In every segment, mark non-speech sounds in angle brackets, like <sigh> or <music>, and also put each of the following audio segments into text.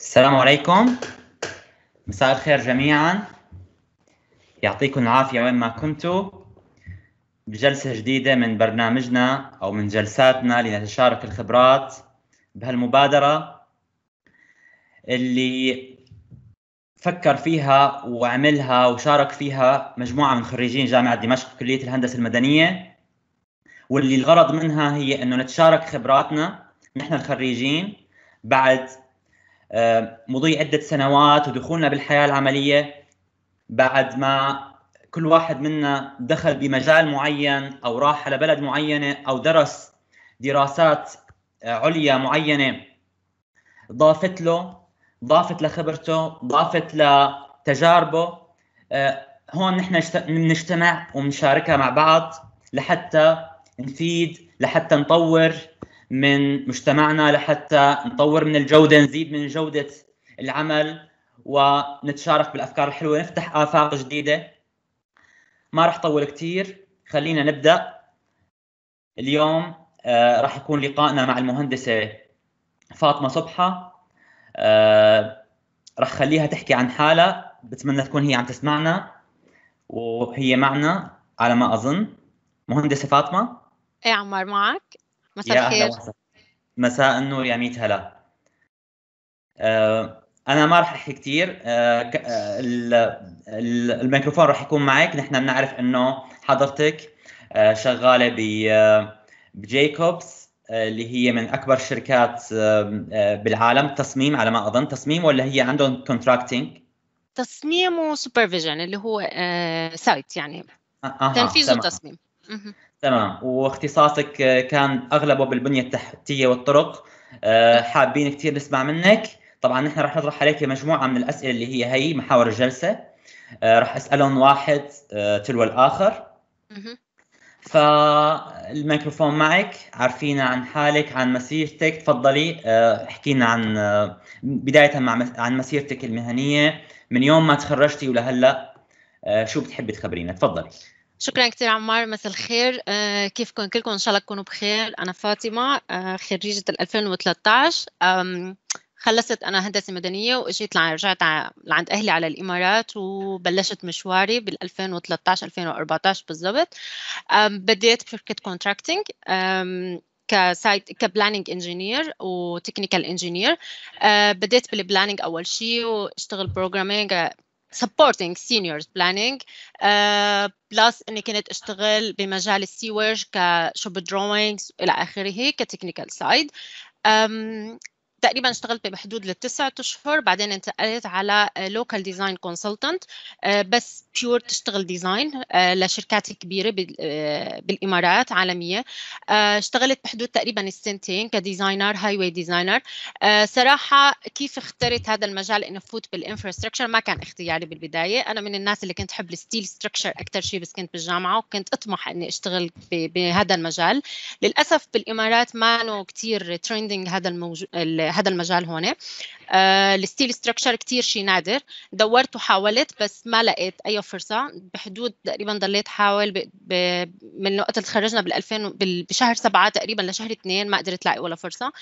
السلام عليكم مساء الخير جميعا يعطيكم العافية وين ما كنتوا بجلسة جديدة من برنامجنا أو من جلساتنا لنتشارك الخبرات بهالمبادرة اللي فكر فيها وعملها وشارك فيها مجموعة من خريجين جامعة دمشق كلية الهندسة المدنية واللي الغرض منها هي أنه نتشارك خبراتنا نحن الخريجين بعد آه، مضي عدة سنوات ودخولنا بالحياة العملية بعد ما كل واحد منا دخل بمجال معين أو راح على بلد معينة أو درس دراسات آه، عليا معينة ضافت له ضافت لخبرته ضافت لتجاربه آه، هون نحن بنجتمع وبنشاركها مع بعض لحتى نفيد لحتى نطور من مجتمعنا لحتى نطور من الجوده نزيد من جوده العمل ونتشارك بالافكار الحلوه نفتح افاق جديده ما راح طول كثير خلينا نبدا اليوم آه راح يكون لقائنا مع المهندسه فاطمه صبحه آه راح خليها تحكي عن حالها بتمنى تكون هي عم تسمعنا وهي معنا على ما اظن مهندسه فاطمه ايه عمار معك مساء يا الخير وسهلا مساء النور يا ميت هلا آه، انا ما راح احكي كثير آه، آه، الميكروفون راح يكون معك نحن بنعرف انه حضرتك شغاله ب بجيكوبس اللي هي من اكبر شركات بالعالم تصميم على ما اظن تصميم ولا هي عندهم كونتراكتينج تصميم وسوبرفيجن اللي هو سايت يعني آه تنفيذ وتصميم تمام واختصاصك آه، كان اغلبه بالبنيه التحتيه والطرق آه، حابين كثير نسمع منك طبعا نحن رح نطرح عليك مجموعه من الاسئله اللي هي هي محاور الجلسه آه، رح اسالهم واحد تلو الاخر فالميكروفون معك عارفين عن حالك عن مسيرتك تفضلي احكي لنا عن بدايه مع عن مسيرتك المهنيه من يوم ما تخرجتي ولهلا شو بتحبي تخبرينا تفضلي شكرا كثير عمار مساء الخير آه كيفكم كلكم ان شاء الله تكونوا بخير انا فاطمه آه خريجه 2013 خلصت انا هندسه مدنيه واجيت رجعت لعند اهلي على الامارات وبلشت مشواري بال 2013 2014 بالضبط بديت بشركه كونتراكتنج كسايت كبلاننج انجينير وتكنيكال انجينير آه، بديت بالبلاننج اول شيء واشتغل بروجرامينج supporting seniors planning آه، uh, بلس اني كنت اشتغل بمجال السيوج كشوب دروينجز الى اخره كتكنيكال سايد تقريبا اشتغلت بحدود للتسعة اشهر بعدين انتقلت على لوكال ديزاين كونسلتنت بس بيور تشتغل ديزاين آه، لشركات كبيره آه، بالامارات عالميه آه، اشتغلت بحدود تقريبا السنتين كديزاينر هاي واي ديزاينر صراحه كيف اخترت هذا المجال اني فوت بالانفراستراكشر ما كان اختياري بالبدايه انا من الناس اللي كنت احب الستيل ستراكشر اكثر شيء بس كنت بالجامعه وكنت اطمح اني اشتغل بهذا المجال للاسف بالامارات ما كثير تريندينج هذا الموجود هذا المجال هون آه، الستيل ستراكشر كثير شيء نادر دورت وحاولت بس ما لقيت اي فرصه بحدود تقريبا ضليت حاول من وقت اللي تخرجنا بال 2000 بشهر سبعة تقريبا لشهر اثنين ما قدرت لاقي ولا فرصه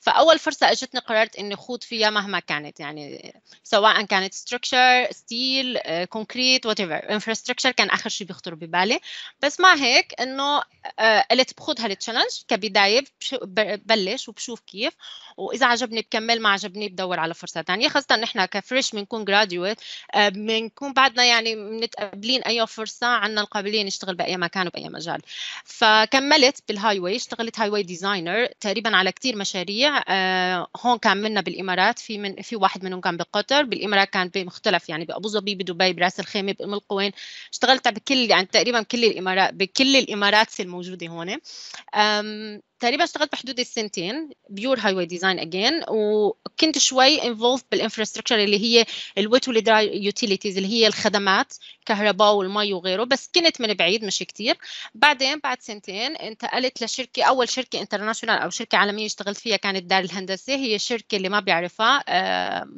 فاول فرصه اجتني قررت اني خوض فيها مهما كانت يعني سواء كانت ستراكشر ستيل كونكريت وات ايفر انفراستراكشر كان اخر شيء بيخطر ببالي بس مع هيك انه آه، قلت بخوض هالتشالنج كبدايه ببلش وبشوف كيف واذا عجبني بكمل ما عجبني بدور على فرصه ثانيه خاصه نحن كفريش بنكون جراديويت آه، بنكون بعدنا يعني متقبلين اي فرصه عندنا القابليه نشتغل باي مكان وباي مجال فكملت بالهاي واي اشتغلت هاي واي ديزاينر تقريبا على كثير مشاريع آه، هون كان منا بالامارات في من في واحد منهم كان بقطر بالامارات كان بمختلف يعني بابو ظبي بدبي براس الخيمه بام القوين اشتغلت بكل يعني تقريبا كل الامارات بكل الامارات الموجوده هون تقريبا اشتغلت بحدود السنتين بيور هاي واي ديزاين اجين وكنت شوي انفولف بالانفراستراكشر اللي هي الويت والدراي يوتيليتيز اللي هي الخدمات كهرباء والمي وغيره بس كنت من بعيد مش كثير بعدين بعد سنتين انتقلت لشركه اول شركه انترناشونال او شركه عالميه اشتغلت فيها كانت دار الهندسه هي شركه اللي ما بيعرفها آه،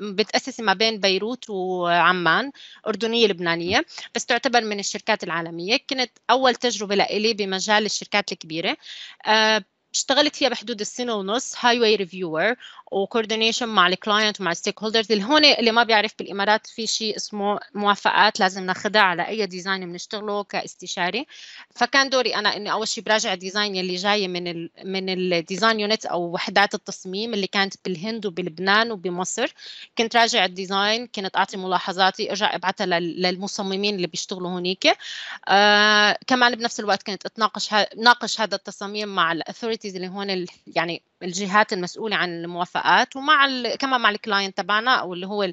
متاسسه ما بين بيروت وعمان اردنيه لبنانيه بس تعتبر من الشركات العالميه كنت اول تجربه لإلي بمجال الشركات الكبيره uh, اشتغلت فيها بحدود السنه ونص هاي واي ريفيور وكوردينيشن مع الكلاينت ومع الستيك هولدرز اللي هون اللي ما بيعرف بالامارات في شيء اسمه موافقات لازم ناخذها على اي ديزاين بنشتغله كاستشاري فكان دوري انا اني اول شيء براجع الديزاين اللي جايه من الـ من الديزاين يونت او وحدات التصميم اللي كانت بالهند وبلبنان وبمصر كنت راجع الديزاين كنت اعطي ملاحظاتي ارجع ابعتها للمصممين اللي بيشتغلوا هونيك آه كمان بنفس الوقت كنت اتناقش ناقش هذا التصميم مع الاثوريتي الاثوريتيز اللي هون يعني الجهات المسؤوله عن الموافقات ومع كمان مع الكلاينت تبعنا او اللي هو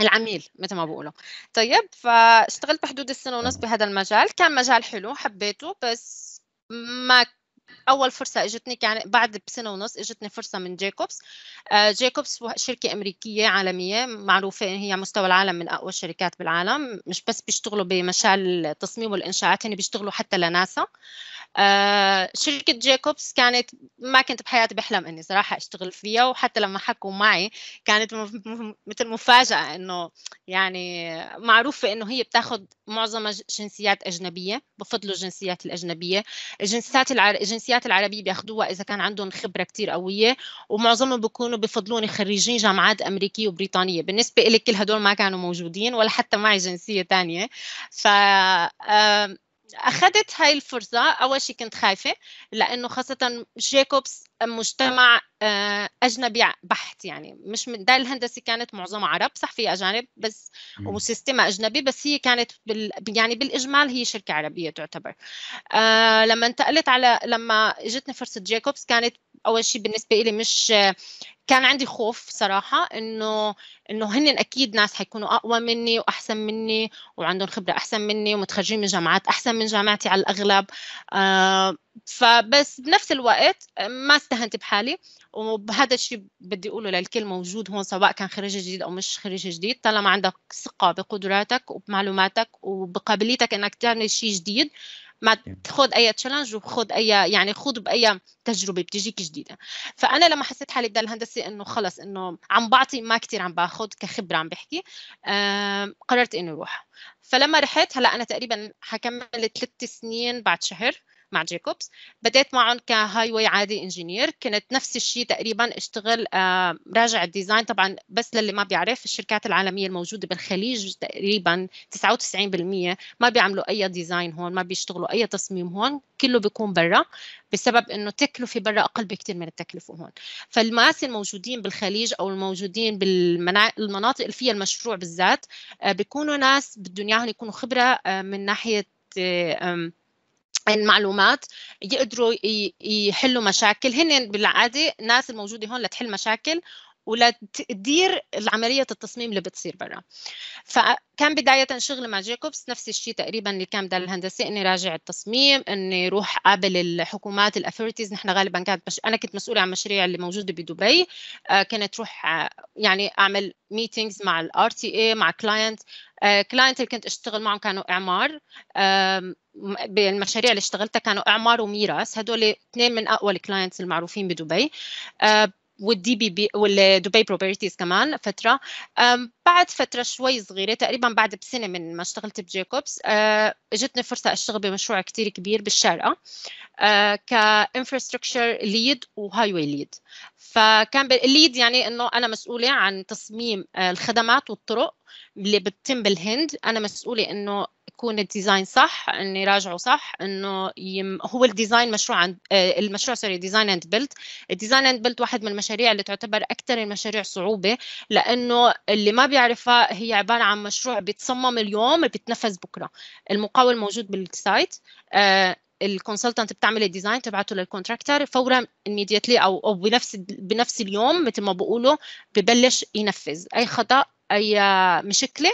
العميل مثل ما بقولوا طيب فاشتغلت بحدود السنه ونص بهذا المجال كان مجال حلو حبيته بس ما اول فرصه اجتني كان بعد بسنه ونص اجتني فرصه من جيكوبس جيكوبس شركه امريكيه عالميه معروفه هي على مستوى العالم من اقوى الشركات بالعالم مش بس بيشتغلوا بمجال التصميم والانشاءات هن يعني بيشتغلوا حتى لناسا آه، شركة جيكوبس كانت ما كنت بحياتي بحلم إني صراحة أشتغل فيها وحتى لما حكوا معي كانت مثل مفاجأة إنه يعني معروفة إنه هي بتاخذ معظم جنسيات أجنبية بفضلوا الجنسيات الأجنبية الجنسيات العر... الجنسيات العربية بياخذوها إذا كان عندهم خبرة كتير قوية ومعظمهم بيكونوا بفضلوني خريجين جامعات أمريكية وبريطانية بالنسبة لي كل هدول ما كانوا موجودين ولا حتى معي جنسية تانية ف آه اخذت هاي الفرصه اول شيء كنت خايفه لانه خاصه جيكوبس مجتمع آه، اجنبي بحت يعني مش من دار الهندسه كانت معظمها عرب صح في اجانب بس وسيستمها اجنبي بس هي كانت بال يعني بالاجمال هي شركه عربيه تعتبر آه، لما انتقلت على لما اجتني فرصه جيكوبس كانت اول شيء بالنسبه لي مش كان عندي خوف صراحة إنه إنه هن أكيد ناس حيكونوا أقوى مني وأحسن مني وعندهم خبرة أحسن مني ومتخرجين من جامعات أحسن من جامعتي على الأغلب آه، فبس بنفس الوقت ما استهنت بحالي وهذا الشيء بدي أقوله للكل موجود هون سواء كان خريج جديد أو مش خريج جديد طالما عندك ثقة بقدراتك وبمعلوماتك وبقابليتك إنك تعمل شيء جديد ما تخوض اي تشالنج وخوض اي يعني خوض باي تجربه بتجيك جديده فانا لما حسيت حالي بدال الهندسه انه خلص انه عم بعطي ما كثير عم باخذ كخبره عم بحكي قررت اني اروح فلما رحت هلا انا تقريبا حكمل ثلاث سنين بعد شهر مع جيكوبس بديت معهم كهاي واي عادي انجينير كنت نفس الشيء تقريبا اشتغل آه، راجع الديزاين طبعا بس للي ما بيعرف الشركات العالميه الموجوده بالخليج تقريبا 99% ما بيعملوا اي ديزاين هون ما بيشتغلوا اي تصميم هون كله بيكون برا بسبب انه التكلفه برا اقل بكثير من التكلفه هون فالمقاس الموجودين بالخليج او الموجودين بالمناطق اللي فيها المشروع بالذات آه، بيكونوا ناس بدهم اياهم يكونوا خبره آه، من ناحيه المعلومات يقدروا يحلوا مشاكل هن بالعاده الناس الموجوده هون لتحل مشاكل ولتدير العملية التصميم اللي بتصير برا فكان بداية شغل مع جيكوبس نفس الشيء تقريبا اللي كان بدال الهندسة اني راجع التصميم اني روح قابل الحكومات الاثوريتيز نحن غالبا كانت مش... انا كنت مسؤولة عن مشاريع اللي موجودة بدبي كانت آه، كنت روح آه، يعني اعمل ميتينجز مع الار تي اي مع كلاينت كلاينت آه، اللي كنت اشتغل معهم كانوا اعمار بالمشاريع اللي اشتغلتها كانوا اعمار وميراث هدول اثنين من اقوى الكلاينتس المعروفين بدبي آه، والدي بي بي والدبي بروبرتيز كمان فتره بعد فتره شوي صغيره تقريبا بعد بسنه من ما اشتغلت بجيكوبس أه، اجتني فرصه اشتغل بمشروع كتير كبير بالشارقه كانفراستراكشر ليد وهاي واي ليد فكان الليد يعني انه انا مسؤوله عن تصميم أه، الخدمات والطرق اللي بتتم بالهند انا مسؤوله انه يكون الديزاين صح ان يراجعوا صح انه يم هو الديزاين مشروع عند آه، المشروع سوري ديزاين اند بيلد الديزاين اند بيلد واحد من المشاريع اللي تعتبر اكثر المشاريع صعوبه لانه اللي ما بيعرفها هي عباره عن مشروع بيتصمم اليوم بيتنفذ بكره المقاول موجود بالسايت آه، الكونسلتنت بتعمل الديزاين تبعته للكونتراكتر فورا immediately او بنفس بنفس اليوم مثل ما بقولوا ببلش ينفذ اي خطا اي مشكله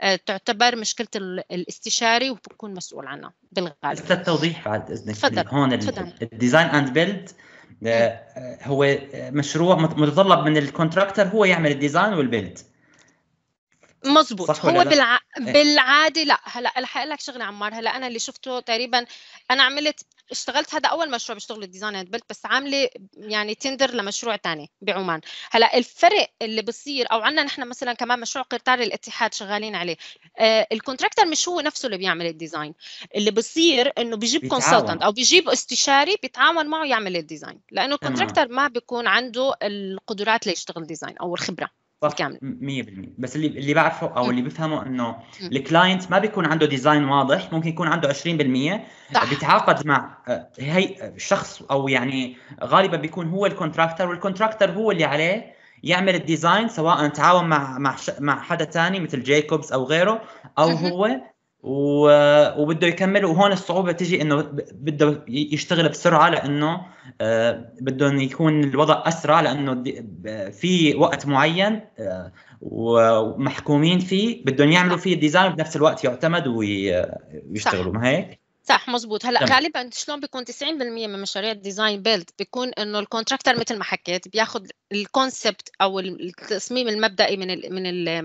آه، تعتبر مشكله الاستشاري وبكون مسؤول عنها بالغالب بس للتوضيح بعد اذنك تفضل هون الديزاين اند بيلد هو مشروع متطلب من الكونتراكتر هو يعمل الديزاين والبيلد مظبوط هو بالع... إيه. بالعاده لا هلا رح اقول لك شغله عمار هلا انا اللي شفته تقريبا انا عملت اشتغلت هذا اول مشروع بشتغل ديزاين اند بس عامله يعني تندر لمشروع ثاني بعمان هلا الفرق اللي بصير او عندنا نحن مثلا كمان مشروع قرطار الاتحاد شغالين عليه آه الكونتراكتر مش هو نفسه اللي بيعمل الديزاين اللي بصير انه بيجيب كونسلتنت او بيجيب استشاري بيتعاون معه يعمل الديزاين لانه الكونتراكتر ما بيكون عنده القدرات ليشتغل ديزاين او الخبره صح 100% بس اللي اللي بعرفه او اللي بفهمه انه الكلاينت ما بيكون عنده ديزاين واضح ممكن يكون عنده 20% بيتعاقد مع آه، هي آه، شخص او يعني غالبا بيكون هو الكونتراكتر والكونتراكتر هو اللي عليه يعمل الديزاين سواء تعاون مع مع مع حدا ثاني مثل جيكوبز او غيره او هو وبده يكمل وهون الصعوبه تجي انه بده يشتغل بسرعه لانه آه، بدهم يكون الوضع اسرع لانه في وقت معين آه، ومحكومين فيه بدهم يعملوا فيه ديزاين بنفس الوقت يعتمد ويشتغلوا آه، ما هيك صح مزبوط هلا تمام. غالبا شلون بيكون 90% من مشاريع الديزاين بيلد بيكون انه الكونتراكتر مثل ما حكيت بياخذ الكونسبت او التصميم المبدئي من الـ من الـ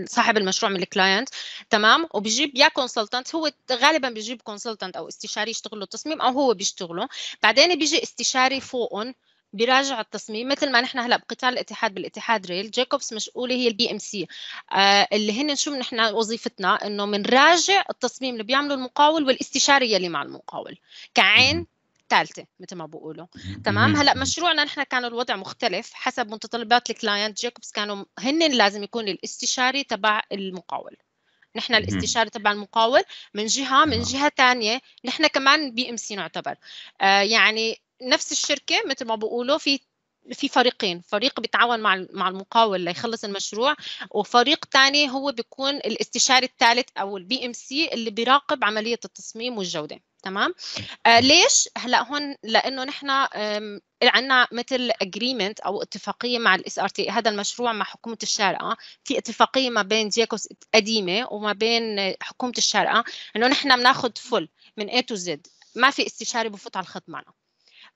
من صاحب المشروع من الكلاينت تمام وبيجيب يا كونسلتنت هو غالبا بيجيب كونسلتنت او استشاري يشتغل له التصميم او هو بيشتغله بعدين بيجي استشاري فوقهم بيراجع التصميم مثل ما نحن هلا بقتال الاتحاد بالاتحاد ريل جيكوبس مشؤوله هي البي ام آه، سي اللي هن شو نحن وظيفتنا انه بنراجع التصميم اللي بيعمله المقاول والاستشاريه اللي مع المقاول كعين ثالثه مثل ما بقولوا تمام هلا مشروعنا نحن كان الوضع مختلف حسب متطلبات الكلاينت جيكوبس كانوا هن لازم يكون الاستشاري تبع المقاول نحن الاستشاري تبع المقاول من جهه من جهه ثانيه نحن كمان بي ام سي نعتبر آه يعني نفس الشركه مثل ما بقولوا في في فريقين فريق بيتعاون مع مع المقاول ليخلص المشروع وفريق ثاني هو بيكون الاستشاري الثالث او البي ام سي اللي بيراقب عمليه التصميم والجوده تمام آه ليش هلا هون لانه نحن عندنا مثل اجريمنت او اتفاقيه مع الاس ار تي هذا المشروع مع حكومه الشارقه في اتفاقيه ما بين جيكوس قديمه وما بين حكومه الشارقه انه نحن بناخذ فل من اي تو زد ما في استشاري بفوت على الخط معنا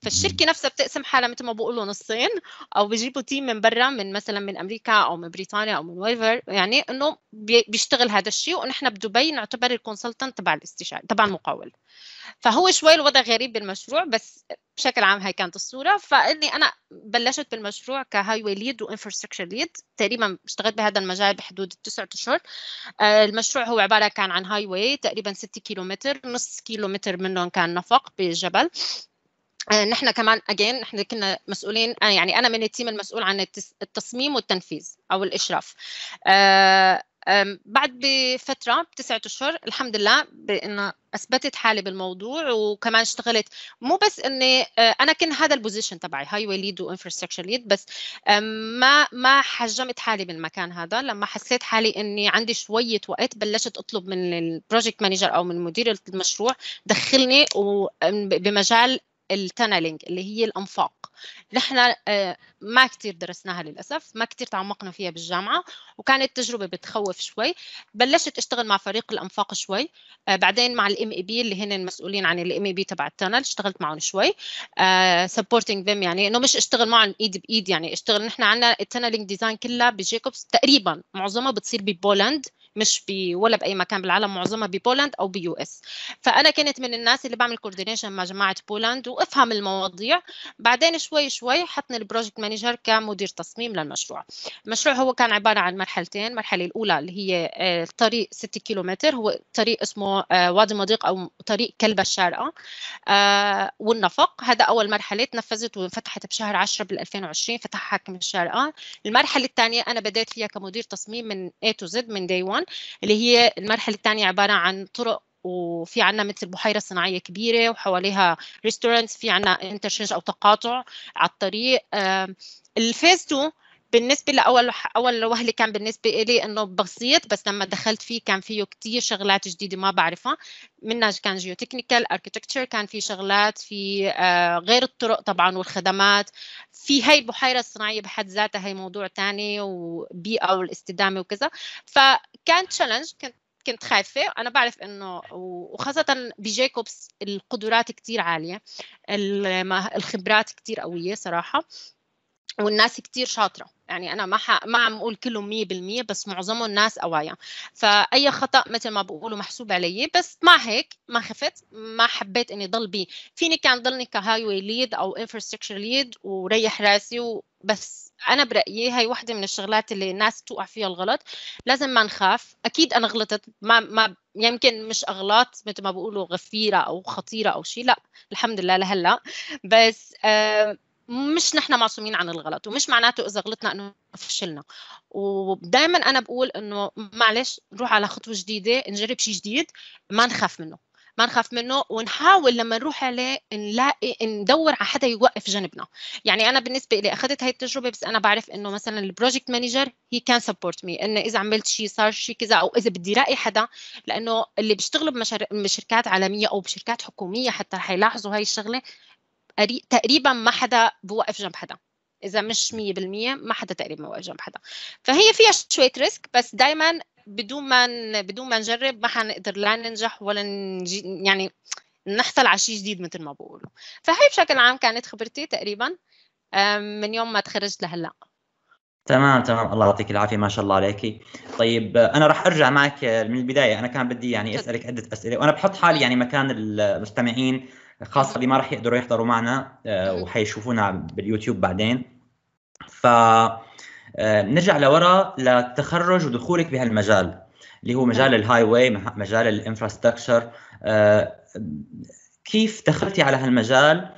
فالشركه نفسها بتقسم حالها مثل ما بقولوا نصين او بيجيبوا تيم من برا من مثلا من امريكا او من بريطانيا او من ويفر يعني انه بيشتغل هذا الشيء ونحن بدبي نعتبر الكونسلتنت تبع الاستشاري تبع المقاول فهو شوي الوضع غريب بالمشروع بس بشكل عام هاي كانت الصوره فاني انا بلشت بالمشروع كهاي واي ليد وانفراستراكشر ليد تقريبا اشتغلت بهذا المجال بحدود التسعة اشهر آه، المشروع هو عباره كان عن هاي واي تقريبا 6 كيلومتر نص كيلومتر منهم كان نفق بجبل آه، نحن كمان اجين نحن كنا مسؤولين آه، يعني انا من التيم المسؤول عن التصميم والتنفيذ او الاشراف آه، بعد بفترة بتسعة أشهر الحمد لله بأن أثبتت حالي بالموضوع وكمان اشتغلت مو بس أني أنا كان هذا البوزيشن تبعي هاي واي ليد وانفراستراكشر ليد بس ما ما حجمت حالي بالمكان هذا لما حسيت حالي أني عندي شوية وقت بلشت أطلب من البروجكت مانجر أو من مدير المشروع دخلني بمجال التنلينج اللي هي الانفاق نحن آه، ما كثير درسناها للاسف ما كثير تعمقنا فيها بالجامعه وكانت تجربه بتخوف شوي بلشت اشتغل مع فريق الانفاق شوي آه، بعدين مع الام اي بي اللي هن المسؤولين عن الام اي بي تبع التنل اشتغلت معهم شوي سبورتنج آه، ذيم يعني انه مش اشتغل معهم ايد بايد يعني اشتغل نحن عندنا التنلينج ديزاين كلها بجيكوبس تقريبا معظمها بتصير ببولند مش بي ولا باي مكان بالعالم معظمها ببولند او بيو اس فانا كنت من الناس اللي بعمل كوردينيشن مع جماعه بولند وافهم المواضيع بعدين شوي شوي حطني البروجكت مانجر كمدير تصميم للمشروع المشروع هو كان عباره عن مرحلتين المرحله الاولى اللي هي الطريق آه، 6 كيلومتر هو طريق اسمه آه، وادي مضيق او طريق كلبة الشارقه آه، والنفق هذا اول مرحله تنفذت وانفتحت بشهر 10 بال 2020 فتح حاكم الشارقه المرحله الثانيه انا بديت فيها كمدير تصميم من A to Z من day 1 طبعا اللي هي المرحله الثانيه عباره عن طرق وفي عنا مثل بحيرة صناعية كبيرة وحواليها ريستورانتس في عنا انترشينج أو تقاطع على الطريق الفيز 2 بالنسبه لاول اول وهله كان بالنسبه لي انه بسيط بس لما دخلت فيه كان فيه كثير شغلات جديده ما بعرفها منها كان جيوتكنيكال اركيتكتشر كان في شغلات في آه، غير الطرق طبعا والخدمات في هي البحيره الصناعيه بحد ذاتها هي موضوع ثاني وبيئه والاستدامه وكذا فكان تشالنج كنت كنت خايفه انا بعرف انه وخاصه بجيكوبس القدرات كثير عاليه الخبرات كثير قويه صراحه والناس كتير شاطره يعني انا ما ح... ما عم اقول كلهم 100% بس معظمهم ناس قوايا فاي خطا مثل ما بقولوا محسوب علي بس مع هيك ما خفت ما حبيت اني ضل بيه فيني كان ضلني كهاي واي ليد او انفراستراكشر ليد وريح راسي وبس انا برايي هي وحده من الشغلات اللي الناس توقع فيها الغلط لازم ما نخاف اكيد انا غلطت ما ما يمكن مش اغلاط مثل ما بقولوا غفيره او خطيره او شيء لا الحمد لله لهلا بس آه مش نحن معصومين عن الغلط ومش معناته اذا غلطنا انه فشلنا ودائما انا بقول انه معلش نروح على خطوه جديده نجرب شيء جديد ما نخاف منه ما نخاف منه ونحاول لما نروح عليه نلاقي ندور على حدا يوقف جنبنا يعني انا بالنسبه لي اخذت هاي التجربه بس انا بعرف انه مثلا البروجكت مانجر هي كان سبورت مي انه اذا عملت شيء صار شيء كذا او اذا بدي راقي حدا لانه اللي بيشتغلوا بشركات عالميه او بشركات حكوميه حتى حيلاحظوا هاي الشغله تقريبا ما حدا بوقف جنب حدا اذا مش 100% ما حدا تقريبا بوقف جنب حدا فهي فيها شويه ريسك بس دائما بدون ما بدون ما نجرب ما حنقدر لا ننجح ولا نجي يعني نحصل على شيء جديد مثل ما بقولوا فهي بشكل عام كانت خبرتي تقريبا من يوم ما تخرجت لهلا تمام تمام الله يعطيك العافيه ما شاء الله عليكي طيب انا راح ارجع معك آه، من البدايه انا كان بدي يعني اسالك عده اسئله وانا بحط حالي يعني مكان المستمعين خاصه اللي ما راح يقدروا يحضروا معنا آه، وحيشوفونا باليوتيوب بعدين ف آه، نرجع لورا للتخرج ودخولك بهالمجال اللي هو مجال الهاي واي مجال الانفراستراكشر آه، كيف دخلتي على هالمجال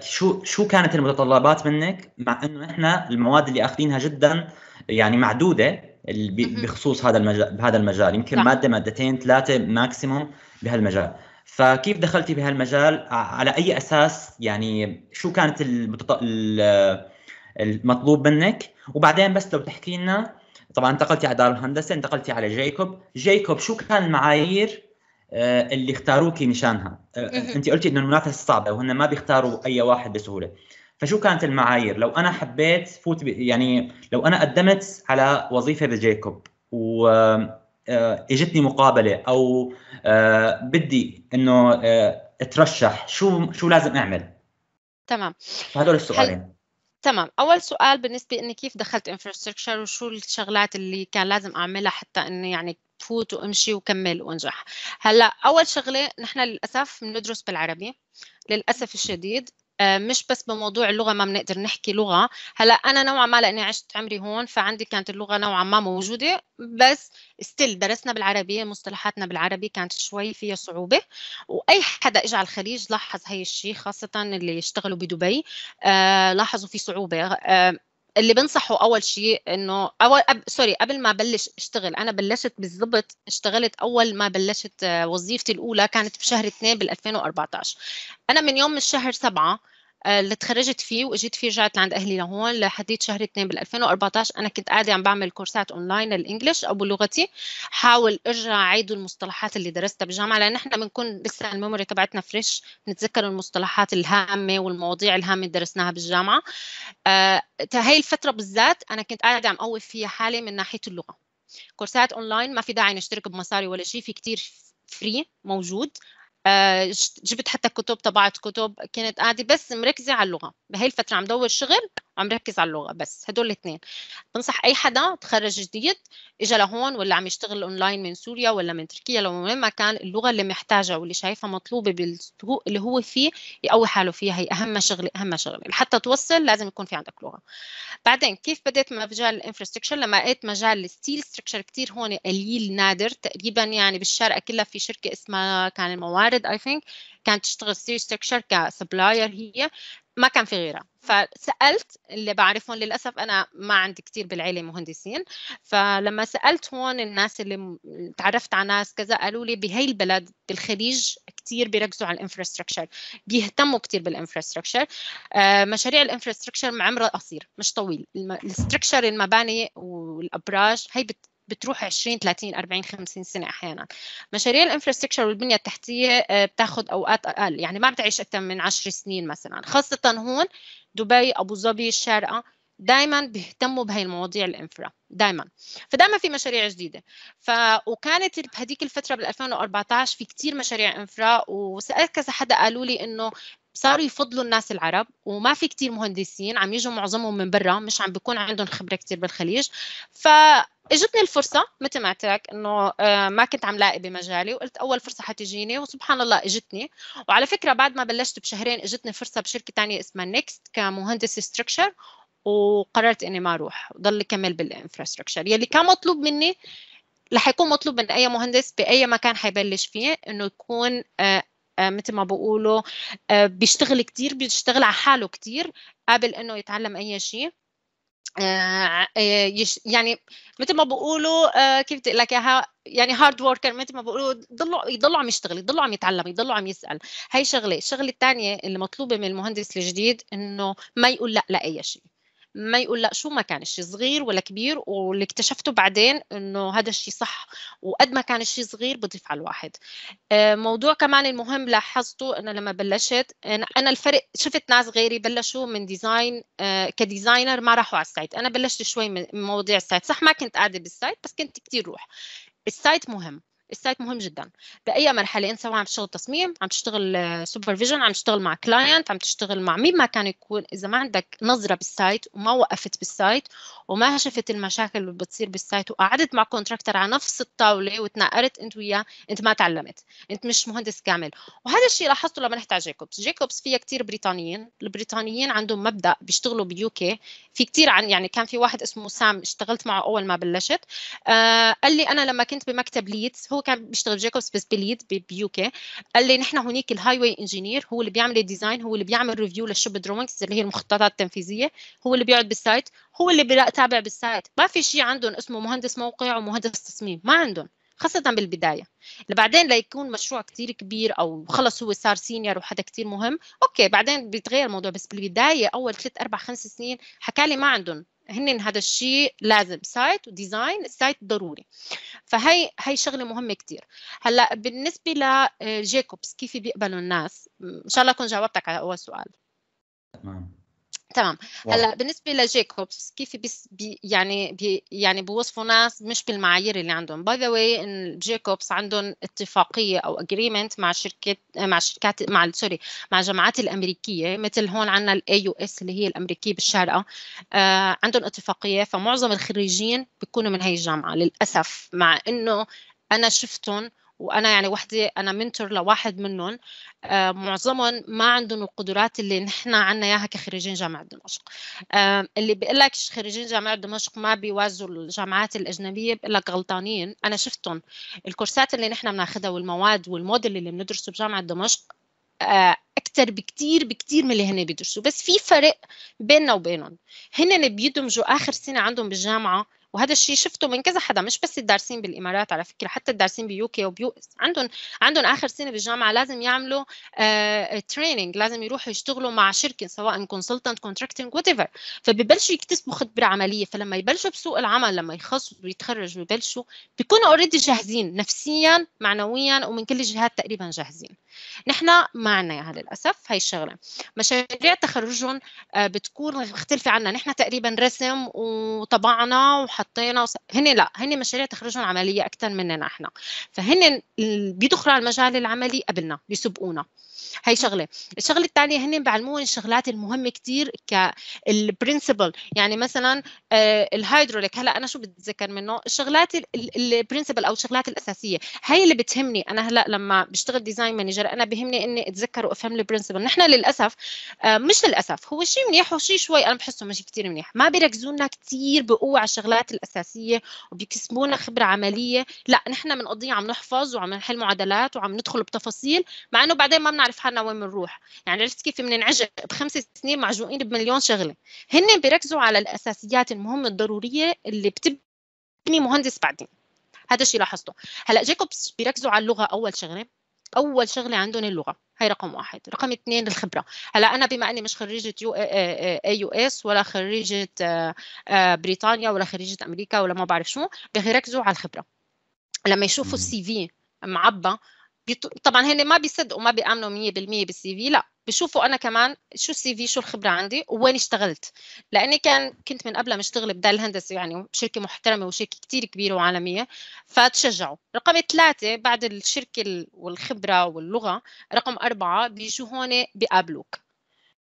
شو شو كانت المتطلبات منك مع انه احنا المواد اللي اخذينها جدا يعني معدوده بخصوص هذا المجال بهذا المجال يمكن ماده مادتين ثلاثه ماكسيموم بهالمجال فكيف دخلتي بهالمجال آه، على اي اساس يعني شو كانت المتط... المطلوب منك وبعدين بس لو تحكي لنا طبعا انتقلتي على دار الهندسه انتقلتي على جايكوب جايكوب شو كان المعايير آه، اللي اختاروكي مشانها آه، انت قلتي انه المنافسه صعبه وهن ما بيختاروا اي واحد بسهوله فشو كانت المعايير لو انا حبيت فوت ب... يعني لو انا قدمت على وظيفه بجايكوب و اجتني مقابله او آه، بدي انه آه، اترشح شو شو لازم اعمل تمام هدول السؤالين هل... تمام اول سؤال بالنسبه اني كيف دخلت انفراستراكشر وشو الشغلات اللي كان لازم اعملها حتى اني يعني فوت وامشي وكمل وانجح هلا اول شغله نحن للاسف بندرس بالعربي للاسف الشديد آه، مش بس بموضوع اللغه ما بنقدر نحكي لغه هلا انا نوعا ما لاني عشت عمري هون فعندي كانت اللغه نوعا ما موجوده بس ستيل درسنا بالعربي مصطلحاتنا بالعربي كانت شوي فيها صعوبه واي حدا اجى على الخليج لاحظ هي الشيء خاصه اللي يشتغلوا بدبي آه، لاحظوا في صعوبه آه، اللي بنصحه اول شيء انه اول أب... سوري قبل ما بلش اشتغل انا بلشت بالضبط اشتغلت اول ما بلشت آه، وظيفتي الاولى كانت بشهر 2 بال 2014 انا من يوم الشهر 7 آه، اللي تخرجت فيه واجيت فيه رجعت لعند اهلي لهون لحديت شهر 2 بال 2014 انا كنت قاعده عم بعمل كورسات اونلاين للانجلش او بلغتي حاول ارجع اعيد المصطلحات اللي درستها بالجامعه لان احنا بنكون لسه الميموري تبعتنا فريش نتذكر المصطلحات الهامه والمواضيع الهامه اللي درسناها بالجامعه آه هاي الفتره بالذات انا كنت قاعده عم قوي فيها حالي من ناحيه اللغه كورسات اونلاين ما في داعي نشترك بمصاري ولا شيء في كثير فري موجود آه، جبت حتى كتب طبعت كتب كانت قاعده بس مركزه على اللغه بهي الفتره عم دور شغل عم ركز على اللغه بس هدول الاثنين بنصح اي حدا تخرج جديد اجى لهون ولا عم يشتغل اونلاين من سوريا ولا من تركيا لو وين ما كان اللغه اللي محتاجها واللي شايفها مطلوبه بالسوق اللي هو فيه يقوي حاله فيها هي اهم شغله اهم شغله حتى توصل لازم يكون في عندك لغه بعدين كيف بديت مجال الانفراستراكشر لما لقيت مجال الستيل ستراكشر كثير هون قليل نادر تقريبا يعني بالشارقه كلها في شركه اسمها كان الموارد اي ثينك كانت تشتغل ستيل ستراكشر كسبلاير هي ما كان في غيرها فسالت اللي بعرفهم للاسف انا ما عندي كثير بالعيله مهندسين فلما سالت هون الناس اللي تعرفت على ناس كذا قالوا لي بهي البلد بالخليج كثير بيركزوا على الانفراستراكشر بيهتموا كثير بالانفراستراكشر آه، مشاريع الانفراستراكشر عمرها قصير مش طويل الستركشر المباني والابراج هي بت بتروح 20 30 40 50 سنه احيانا مشاريع الانفراستراكشر والبنيه التحتيه آه، بتاخذ اوقات اقل يعني ما بتعيش اكثر من 10 سنين مثلا خاصه هون دبي ابو ظبي الشارقه دائما بيهتموا بهي المواضيع الانفرا دائما فدائما في مشاريع جديده ف وكانت بهديك الفتره بال 2014 في كثير مشاريع انفرا وسالت كذا حدا قالوا لي انه صاروا يفضلوا الناس العرب وما في كتير مهندسين عم يجوا معظمهم من برا مش عم بيكون عندهم خبرة كتير بالخليج ف اجتني الفرصة مثل ما قلت لك انه آه، ما كنت عم لاقي بمجالي وقلت اول فرصة حتجيني وسبحان الله اجتني وعلى فكرة بعد ما بلشت بشهرين اجتني فرصة بشركة تانية اسمها نيكست كمهندس ستركشر وقررت اني ما اروح وضل كمل بالانفراستراكشر يلي كان مطلوب مني رح يكون مطلوب من اي مهندس باي مكان حيبلش فيه انه يكون آه، آه، مثل ما بقولوا آه، بيشتغل كتير بيشتغل على حاله كتير قبل انه يتعلم اي شيء آه، يعني مثل ما بقولوا كيف بدي لك اياها يعني هارد وركر مثل ما بقولوا يضلوا يضلوا عم يشتغل يضلوا عم يتعلم يضلوا عم يسال هي شغله الشغله الثانيه اللي مطلوبه من المهندس الجديد انه ما يقول لا لاي شيء ما يقول لا شو ما كان الشيء صغير ولا كبير واللي اكتشفته بعدين انه هذا الشيء صح وقد ما كان الشيء صغير بضيف على الواحد آه، موضوع كمان المهم لاحظته انه لما بلشت انا الفرق شفت ناس غيري بلشوا من ديزاين آه، كديزاينر ما راحوا على السايت انا بلشت شوي من مواضيع السايت صح ما كنت قاعده بالسايت بس كنت كثير روح السايت مهم السايت مهم جدا باي مرحله انت سواء عم تشتغل تصميم عم تشتغل سوبرفيجن آه، عم تشتغل مع كلاينت عم تشتغل مع مين ما كان يكون اذا ما عندك نظره بالسايت وما وقفت بالسايت وما شفت المشاكل اللي بتصير بالسايت وقعدت مع كونتراكتر على نفس الطاوله وتنقرت انت وياه انت ما تعلمت انت مش مهندس كامل وهذا الشيء لاحظته لما رحت على جيكوبس جيكوبس فيها كثير بريطانيين البريطانيين عندهم مبدا بيشتغلوا بيوكي في كثير عن يعني كان في واحد اسمه سام اشتغلت معه اول ما بلشت آه قال لي انا لما كنت بمكتب ليدز هو كان بيشتغل جاكوبس بليد بيوكي قال لي نحن هونيك الهاي واي انجينير هو اللي بيعمل الديزاين هو اللي بيعمل ريفيو للشوب دروينجز اللي هي المخططات التنفيذيه هو اللي بيقعد بالسايت هو اللي بيتابع بالسايت ما في شيء عندهم اسمه مهندس موقع ومهندس تصميم ما عندهم خاصة بالبداية بعدين ليكون مشروع كتير كبير أو خلص هو صار سينيور وحدا كتير مهم أوكي بعدين بيتغير الموضوع بس بالبداية أول ثلاث أربع خمس سنين حكالي ما عندهم هن هذا الشيء لازم سايت وديزاين السايت ضروري فهي هي شغله مهمه كثير هلا بالنسبه لجيكوبس آه، كيف بيقبلوا الناس ان شاء الله اكون جاوبتك على اول سؤال تمام نعم. تمام واو. هلا بالنسبه لجيكوبس كيف بي يعني بي يعني بوصفوا ناس مش بالمعايير اللي عندهم باي ذا واي جيكوبس عندهم اتفاقيه او اجريمنت مع شركه مع شركات مع سوري مع الجامعات الامريكيه مثل هون عندنا الاي يو اس اللي هي الامريكيه بالشارقه آه عندهم اتفاقيه فمعظم الخريجين بيكونوا من هي الجامعه للاسف مع انه انا شفتهم وانا يعني وحده انا منتور لواحد منهم آه، معظمهم ما عندهم القدرات اللي نحن عنا اياها كخريجين جامعه دمشق آه، اللي بيقول لك خريجين جامعه دمشق ما بيوازوا الجامعات الاجنبيه بيقول لك غلطانين انا شفتهم الكورسات اللي نحن بناخذها والمواد والموديل اللي بندرسه بجامعه دمشق آه، اكثر بكثير بكثير من اللي هن بيدرسوا بس في فرق بيننا وبينهم هن بيدمجوا اخر سنه عندهم بالجامعه وهذا الشيء شفته من كذا حدا مش بس الدارسين بالامارات على فكره حتى الدارسين بيوكي وبيو اس عندهم عندهم اخر سنه بالجامعه لازم يعملوا تريننج آه، تريننج لازم يروحوا يشتغلوا مع شركه سواء كونسلتنت كونتراكتنج وات ايفر فببلشوا يكتسبوا خبره عمليه فلما يبلشوا بسوق العمل لما يخلصوا ويتخرجوا ويبلشوا بيكونوا اوريدي جاهزين نفسيا معنويا ومن كل الجهات تقريبا جاهزين نحن ما عندنا اياها للاسف هي الشغله مشاريع تخرجهم آه، بتكون مختلفه عنا نحن تقريبا رسم وطبعنا وحط حطينا وص... هن لا هن مشاريع تخرجهم عمليه اكثر مننا احنا فهن بيدخلوا على المجال العملي قبلنا بيسبقونا هي شغله الشغله الثانيه هن بعلمون الشغلات المهمه كثير كالبرنسبل يعني مثلا آه، الهيدروليك هلا انا شو بتذكر منه الشغلات البرنسبل او الشغلات الاساسيه هي اللي بتهمني انا هلا لما بشتغل ديزاين مانجر انا بهمني اني اتذكر وافهم البرنسبل نحن للاسف آه، مش للاسف هو شيء منيح وشيء شوي انا بحسه مش كثير منيح ما بيركزوا لنا كثير بقوه على الشغلات الاساسيه وبيكسبونا خبره عمليه لا نحن بنقضيها عم نحفظ وعم نحل معادلات وعم ندخل بتفاصيل مع انه بعدين ما بنعرف نعرف حالنا وين بنروح يعني عرفت كيف بننعجق بخمس سنين معجوقين بمليون شغله هن بيركزوا على الاساسيات المهمه الضروريه اللي بتبني مهندس بعدين هذا الشيء لاحظته هلا جيكوبس بيركزوا على اللغه اول شغله اول شغله عندهم اللغه هي رقم واحد رقم اثنين الخبره هلا انا بما اني مش خريجه يو اي إيه إيه إيه يو اس ولا خريجه آه، آه، بريطانيا ولا خريجه امريكا ولا ما بعرف شو بيركزوا على الخبره لما يشوفوا السي في معبى طبعا هن ما بيصدقوا ما بيامنوا 100% بالسي في لا بشوفوا انا كمان شو السي في شو الخبره عندي ووين اشتغلت لاني كان كنت من قبلها مشتغله بدال الهندسه يعني شركه محترمه وشركه كثير كبيره وعالميه فتشجعوا رقم ثلاثه بعد الشركه والخبره واللغه رقم اربعه بيجوا هون بيقابلوك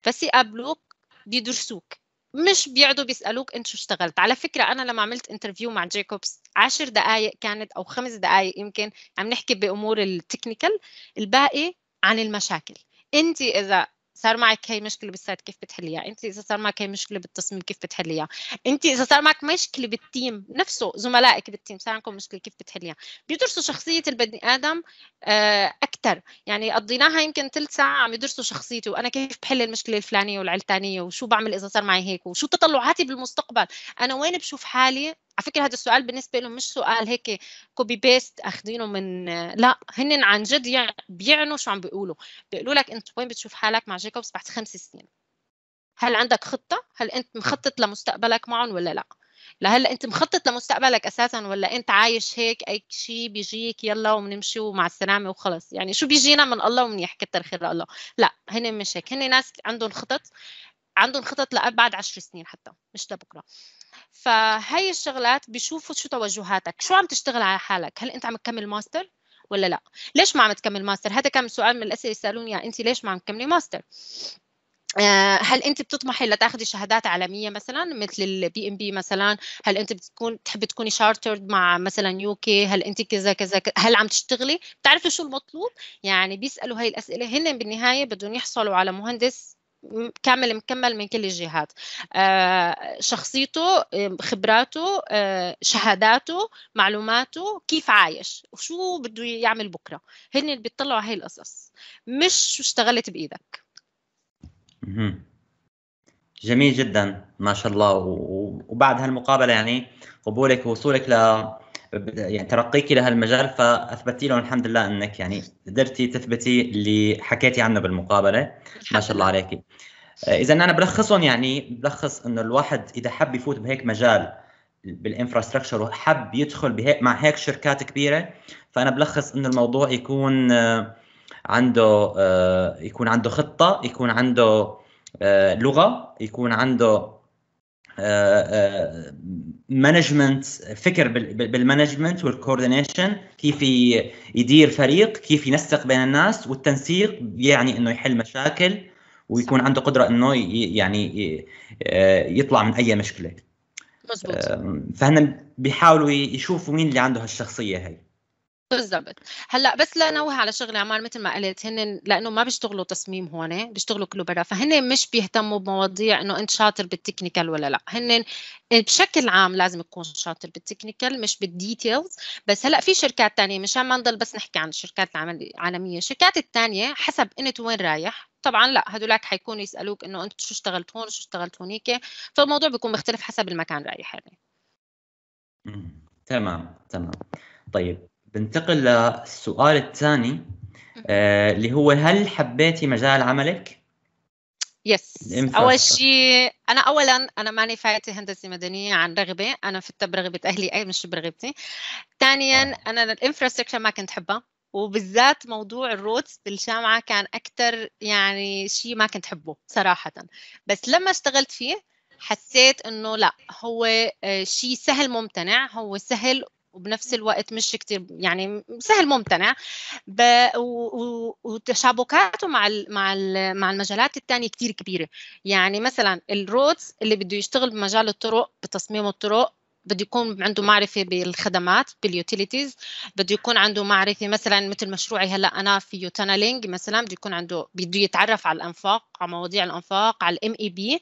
بس يقابلوك بيدرسوك مش بيقعدوا بيسالوك انت شو اشتغلت على فكره انا لما عملت انترفيو مع جيكوبس عشر دقائق كانت او خمس دقائق يمكن عم نحكي بامور التكنيكال الباقي عن المشاكل انت اذا صار معك هي مشكله بالسيت كيف بتحليها انت اذا صار معك هي مشكله بالتصميم كيف بتحليها انت اذا صار معك مشكله بالتيم نفسه زملائك بالتيم صار عندكم مشكله كيف بتحليها بيدرسوا شخصيه البني ادم آه، اكثر يعني قضيناها يمكن ثلث ساعه عم يدرسوا شخصيته وانا كيف بحل المشكله الفلانيه والعلتانيه وشو بعمل اذا صار معي هيك وشو تطلعاتي بالمستقبل انا وين بشوف حالي على فكره هذا السؤال بالنسبه لهم مش سؤال هيك كوبي بيست اخذينه من لا هن عن جد بيعنوا شو عم بيقولوا بيقولوا لك انت وين بتشوف حالك مع جيكوبس بعد خمس سنين هل عندك خطه هل انت مخطط لمستقبلك معهم ولا لا لهلا انت مخطط لمستقبلك اساسا ولا انت عايش هيك اي شيء بيجيك يلا وبنمشي ومع السلامه وخلص يعني شو بيجينا من الله ومنيح كتر خير الله لا هن مش هيك هن ناس عندهم خطط عندهم خطط لابعد عشر سنين حتى مش لبكره فهي الشغلات بيشوفوا شو توجهاتك شو عم تشتغل على حالك هل انت عم تكمل ماستر ولا لا ليش ما عم تكمل ماستر هذا كان سؤال من الاسئله سالوني يا يعني انت ليش ما عم تكملي ماستر آه، هل انت بتطمحي لتاخذي شهادات عالميه مثلا مثل البي ام بي مثلا هل انت بتكون تحبي تكوني شارترد مع مثلا يو كي هل انت كذا كذا هل عم تشتغلي بتعرفي شو المطلوب يعني بيسالوا هاي الاسئله هن بالنهايه بدهم يحصلوا على مهندس كامل مكمل من كل الجهات آه، شخصيته خبراته آه، شهاداته معلوماته كيف عايش وشو بده يعمل بكره هن بيطلعوا هاي القصص مش شو اشتغلت بايدك جميل جدا ما شاء الله وبعد هالمقابله يعني قبولك ووصولك ل يعني ترقيك لهالمجال فاثبتي له الحمد لله انك يعني قدرتي تثبتي اللي حكيتي عنه بالمقابله ما شاء الله عليكي اذا انا بلخصهم يعني بلخص انه الواحد اذا حب يفوت بهيك مجال بالانفراستراكشر وحب يدخل بهيك مع هيك شركات كبيره فانا بلخص انه الموضوع يكون آه، عنده آه، يكون عنده خطه يكون عنده آه، لغه يكون عنده مانجمنت فكر بالمانجمنت والكوردينيشن كيف يدير فريق كيف ينسق بين الناس والتنسيق يعني انه يحل مشاكل ويكون عنده قدره انه يعني آه، يطلع من اي مشكله مزبوط فهنا بيحاولوا يشوفوا مين اللي عنده هالشخصيه هي بالضبط هلا بس لنوه آه. على شغله عمار مثل ما قلت هن لانه ما بيشتغلوا تصميم هون بيشتغلوا كله برا فهن مش بيهتموا بمواضيع انه انت شاطر بالتكنيكال ولا لا هن بشكل عام لازم تكون شاطر بالتكنيكال مش بالديتيلز بس هلا في شركات تانية مشان ما نضل بس نحكي عن الشركات العالميه الشركات الثانيه حسب انت وين رايح طبعا لا هدولك حيكونوا يسالوك انه انت شو اشتغلت هون شو اشتغلت هونيك فالموضوع بيكون مختلف حسب المكان رايح يعني تمام تمام طيب بنتقل للسؤال الثاني آه، اللي هو هل حبيتي مجال عملك؟ يس اول شيء انا اولا انا ماني فايته هندسه مدنيه عن رغبه انا فت برغبه اهلي اي مش برغبتي ثانيا انا الانفراستراكشر ما كنت حبها وبالذات موضوع الروتس بالجامعه كان اكثر يعني شيء ما كنت حبه صراحه بس لما اشتغلت فيه حسيت انه لا هو آه، شيء سهل ممتنع هو سهل وبنفس الوقت مش كتير يعني سهل ممتنع ب... و... وتشابكاته مع ال... مع ال... مع المجالات الثانيه كتير كبيره يعني مثلا الرودز اللي بده يشتغل بمجال الطرق بتصميم الطرق بده يكون عنده معرفه بالخدمات باليوتيليتيز بده يكون عنده معرفه مثلا مثل مشروعي هلا انا فيه تانلينج مثلا بده يكون عنده بده يتعرف على الانفاق على مواضيع الانفاق على الام اي بي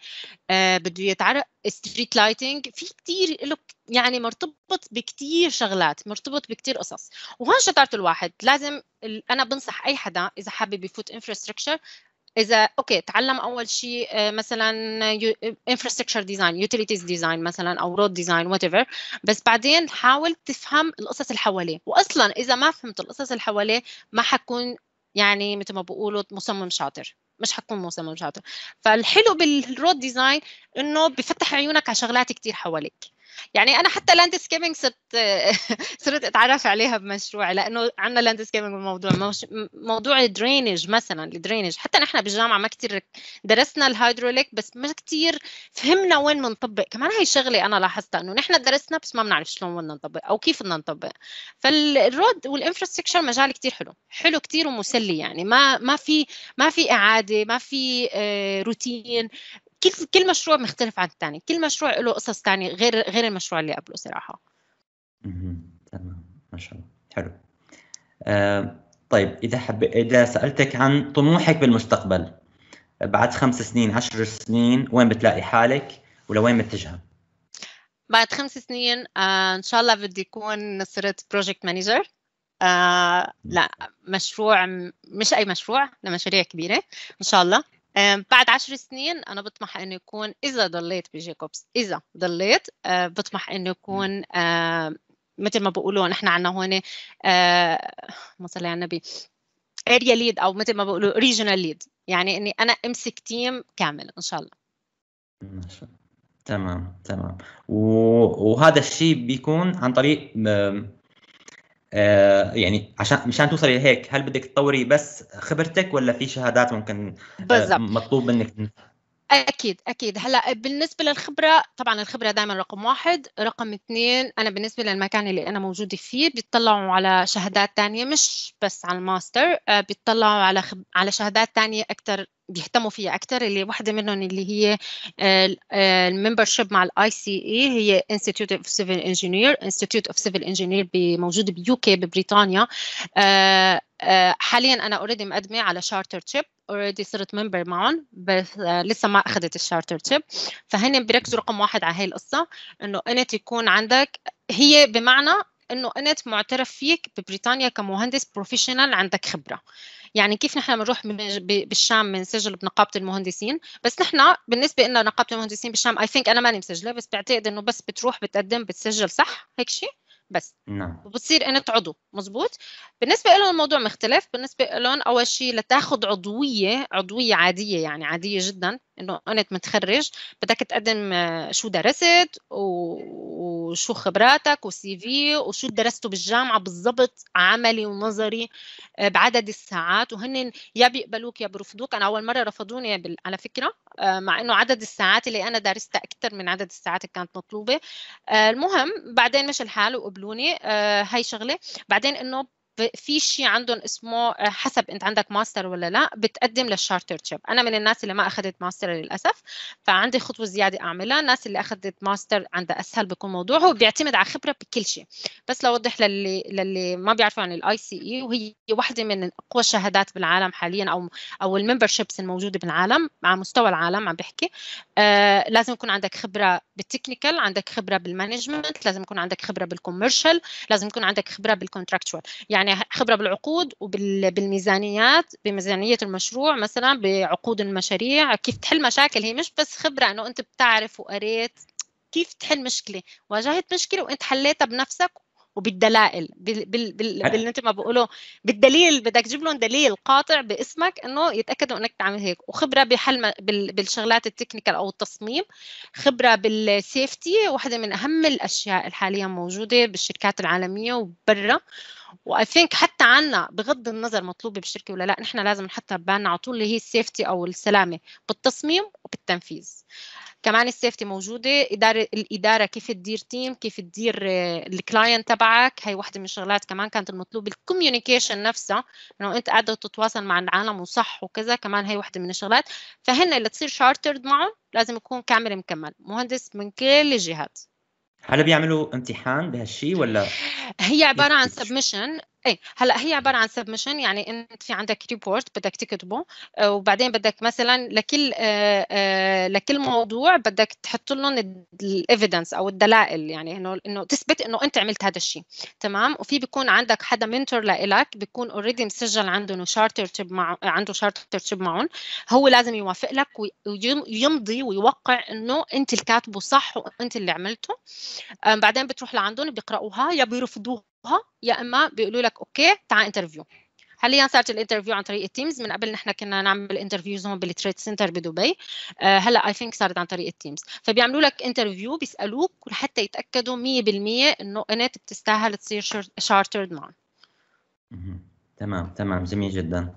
آه، بده يتعرف ستريت لايتنج في كثير له يعني مرتبط بكثير شغلات مرتبط بكثير قصص وهون شطارة الواحد لازم انا بنصح اي حدا اذا حابب يفوت انفراستراكشر اذا اوكي تعلم اول شيء آه، مثلا انفراستراكشر ديزاين يوتيليتيز ديزاين مثلا او رود ديزاين وات ايفر بس بعدين حاول تفهم القصص اللي حواليه واصلا اذا ما فهمت القصص اللي حواليه ما حكون يعني مثل ما بقولوا مصمم شاطر مش حكون مصمم شاطر فالحلو بالرود ديزاين انه بفتح عيونك على شغلات كثير حواليك يعني انا حتى لاندسكيبنج صرت <laughs> صرت اتعرف عليها بمشروعي لانه عندنا لاندسكيبنج بالموضوع موضوع الدرينج مثلا الدرينج حتى نحن بالجامعه ما كثير درسنا الهيدروليك بس ما كثير فهمنا وين بنطبق كمان هي شغله انا لاحظتها انه نحن درسنا بس ما بنعرف شلون بدنا نطبق او كيف بدنا نطبق فالرود والانفراستراكشر مجال كثير حلو حلو كثير ومسلي يعني ما ما في ما في اعاده ما في روتين آه، كل كل مشروع مختلف عن الثاني كل مشروع له قصص ثانيه غير غير المشروع اللي قبله صراحه تمام ما شاء الله حلو آه، طيب اذا حب اذا سالتك عن طموحك بالمستقبل بعد خمس سنين عشر سنين وين بتلاقي حالك ولوين متجهه؟ بعد خمس سنين آه ان شاء الله بدي اكون صرت بروجكت مانجر آه لا مشروع مش اي مشروع لمشاريع كبيره ان شاء الله بعد عشر سنين أنا بطمح أنه يكون إذا ضليت بجيكوبس إذا ضليت آه، بطمح أنه يكون مثل ما بقولوا نحن عنا هون آه، ما صلي على النبي اريا ليد او مثل ما بقولوا ريجونال ليد يعني اني انا امسك تيم كامل ان شاء الله تمام تمام وهذا الشيء بيكون عن طريق آه، يعني عشان مشان توصلي لهيك هل بدك تطوري بس خبرتك ولا في شهادات ممكن آه مطلوب منك اكيد اكيد هلا بالنسبه للخبره طبعا الخبره دائما رقم واحد رقم اثنين انا بالنسبه للمكان اللي انا موجوده فيه بيطلعوا على شهادات تانية مش بس على الماستر آه، بيطلعوا على خب... على شهادات تانية اكثر بيهتموا فيها اكثر اللي واحده منهم اللي هي آه، آه، الممبرشيب مع الاي سي اي هي انستيتيوت اوف سيفل انجينير انستيتيوت اوف سيفل انجينير موجود بيو كي ببريطانيا آه، حاليا انا اوريدي مقدمه على شارتر تشيب اوريدي صرت ممبر معهم بس لسه ما اخذت الشارتر تشيب فهن بيركزوا رقم واحد على هاي القصه انه انت يكون عندك هي بمعنى انه انت معترف فيك ببريطانيا كمهندس بروفيشنال عندك خبره يعني كيف نحن بنروح بالشام بنسجل بنقابه المهندسين بس نحن بالنسبه لنا نقابه المهندسين بالشام اي ثينك انا ماني مسجله بس بعتقد انه بس بتروح بتقدم بتسجل صح هيك شيء بس نعم وبتصير انت عضو مزبوط بالنسبه لهم الموضوع مختلف بالنسبه لهم اول شيء لتاخذ عضويه عضويه عاديه يعني عاديه جدا انه انت متخرج بدك تقدم آه، شو درست وشو خبراتك وسي في وشو درسته بالجامعه بالضبط عملي ونظري آه، بعدد الساعات وهن يا بيقبلوك يا برفضوك انا اول مره رفضوني على فكره آه، مع انه عدد الساعات اللي انا دارستها اكثر من عدد الساعات اللي كانت مطلوبه المهم بعدين مشى الحال وقبلوني هاي شغله بعدين انه في شيء عندهم اسمه آه، حسب انت عندك ماستر ولا لا بتقدم للشارتر شيب انا من الناس اللي ما اخذت ماستر للاسف فعندي خطوه زياده اعملها الناس اللي اخذت ماستر عندها اسهل بكون موضوع هو بيعتمد على خبره بكل شيء بس لوضح للي للي ما بيعرفوا عن الاي سي اي e، وهي واحده من اقوى الشهادات بالعالم حاليا او او الممبر شيبس الموجوده بالعالم على مستوى العالم عم بحكي آه لازم يكون عندك خبره بالتكنيكال عندك خبره بالمانجمنت لازم يكون عندك خبره بالكوميرشال لازم يكون عندك خبره بالكونتراكتشوال يعني يعني خبره بالعقود وبالميزانيات بميزانيه المشروع مثلا بعقود المشاريع كيف تحل مشاكل هي مش بس خبره انه انت بتعرف وقريت كيف تحل مشكله واجهت مشكله وانت حليتها بنفسك وبالدلائل بال بال بال باللي انت ما بقوله بالدليل بدك تجيب لهم دليل قاطع باسمك انه يتاكدوا انك تعمل هيك وخبره بحل بال بالشغلات التكنيكال او التصميم خبره بالسيفتي واحده من اهم الاشياء الحاليه موجوده بالشركات العالميه وبرا واي ثينك حتى عنا بغض النظر مطلوبه بالشركه ولا لا نحن لازم نحطها ببالنا على طول اللي هي السيفتي او السلامه بالتصميم وبالتنفيذ كمان السيفتي موجوده اداره الاداره كيف تدير تيم كيف تدير آه، الكلاينت تبعك هي وحده من الشغلات كمان كانت المطلوبه الكوميونيكيشن نفسها انه انت قاعده تتواصل مع العالم وصح وكذا كمان هي وحده من الشغلات فهن اللي تصير شارترد معهم لازم يكون كامل مكمل مهندس من كل الجهات هل بيعملوا امتحان بهالشيء ولا هي عباره عن سبمشن اي هلا هي عباره عن سبمشن يعني انت في عندك ريبورت بدك تكتبه آه، وبعدين بدك مثلا لكل آه، آه، لكل موضوع بدك تحط لهم الايفيدنس او الدلائل يعني انه انه تثبت انه انت عملت هذا الشيء تمام وفي بيكون عندك حدا منتور لإلك بيكون اوريدي مسجل عنده شارتر تشيب مع عنده شارتر تشيب معهم هو لازم يوافق لك ويمضي ويوقع انه انت اللي كاتبه صح وانت اللي عملته بعدين بتروح لعندهم بيقراوها يا بيرفضوها يا اما بيقولوا لك اوكي تعال انترفيو حاليا صارت الانترفيو عن طريق التيمز من قبل نحن كنا نعمل انترفيوز هون بالتريد سنتر بدبي آه، هلا اي ثينك صارت عن طريق التيمز فبيعملوا لك انترفيو بيسالوك لحتى يتاكدوا 100% انه انت بتستاهل تصير شارترد معهم تمام تمام جميل جدا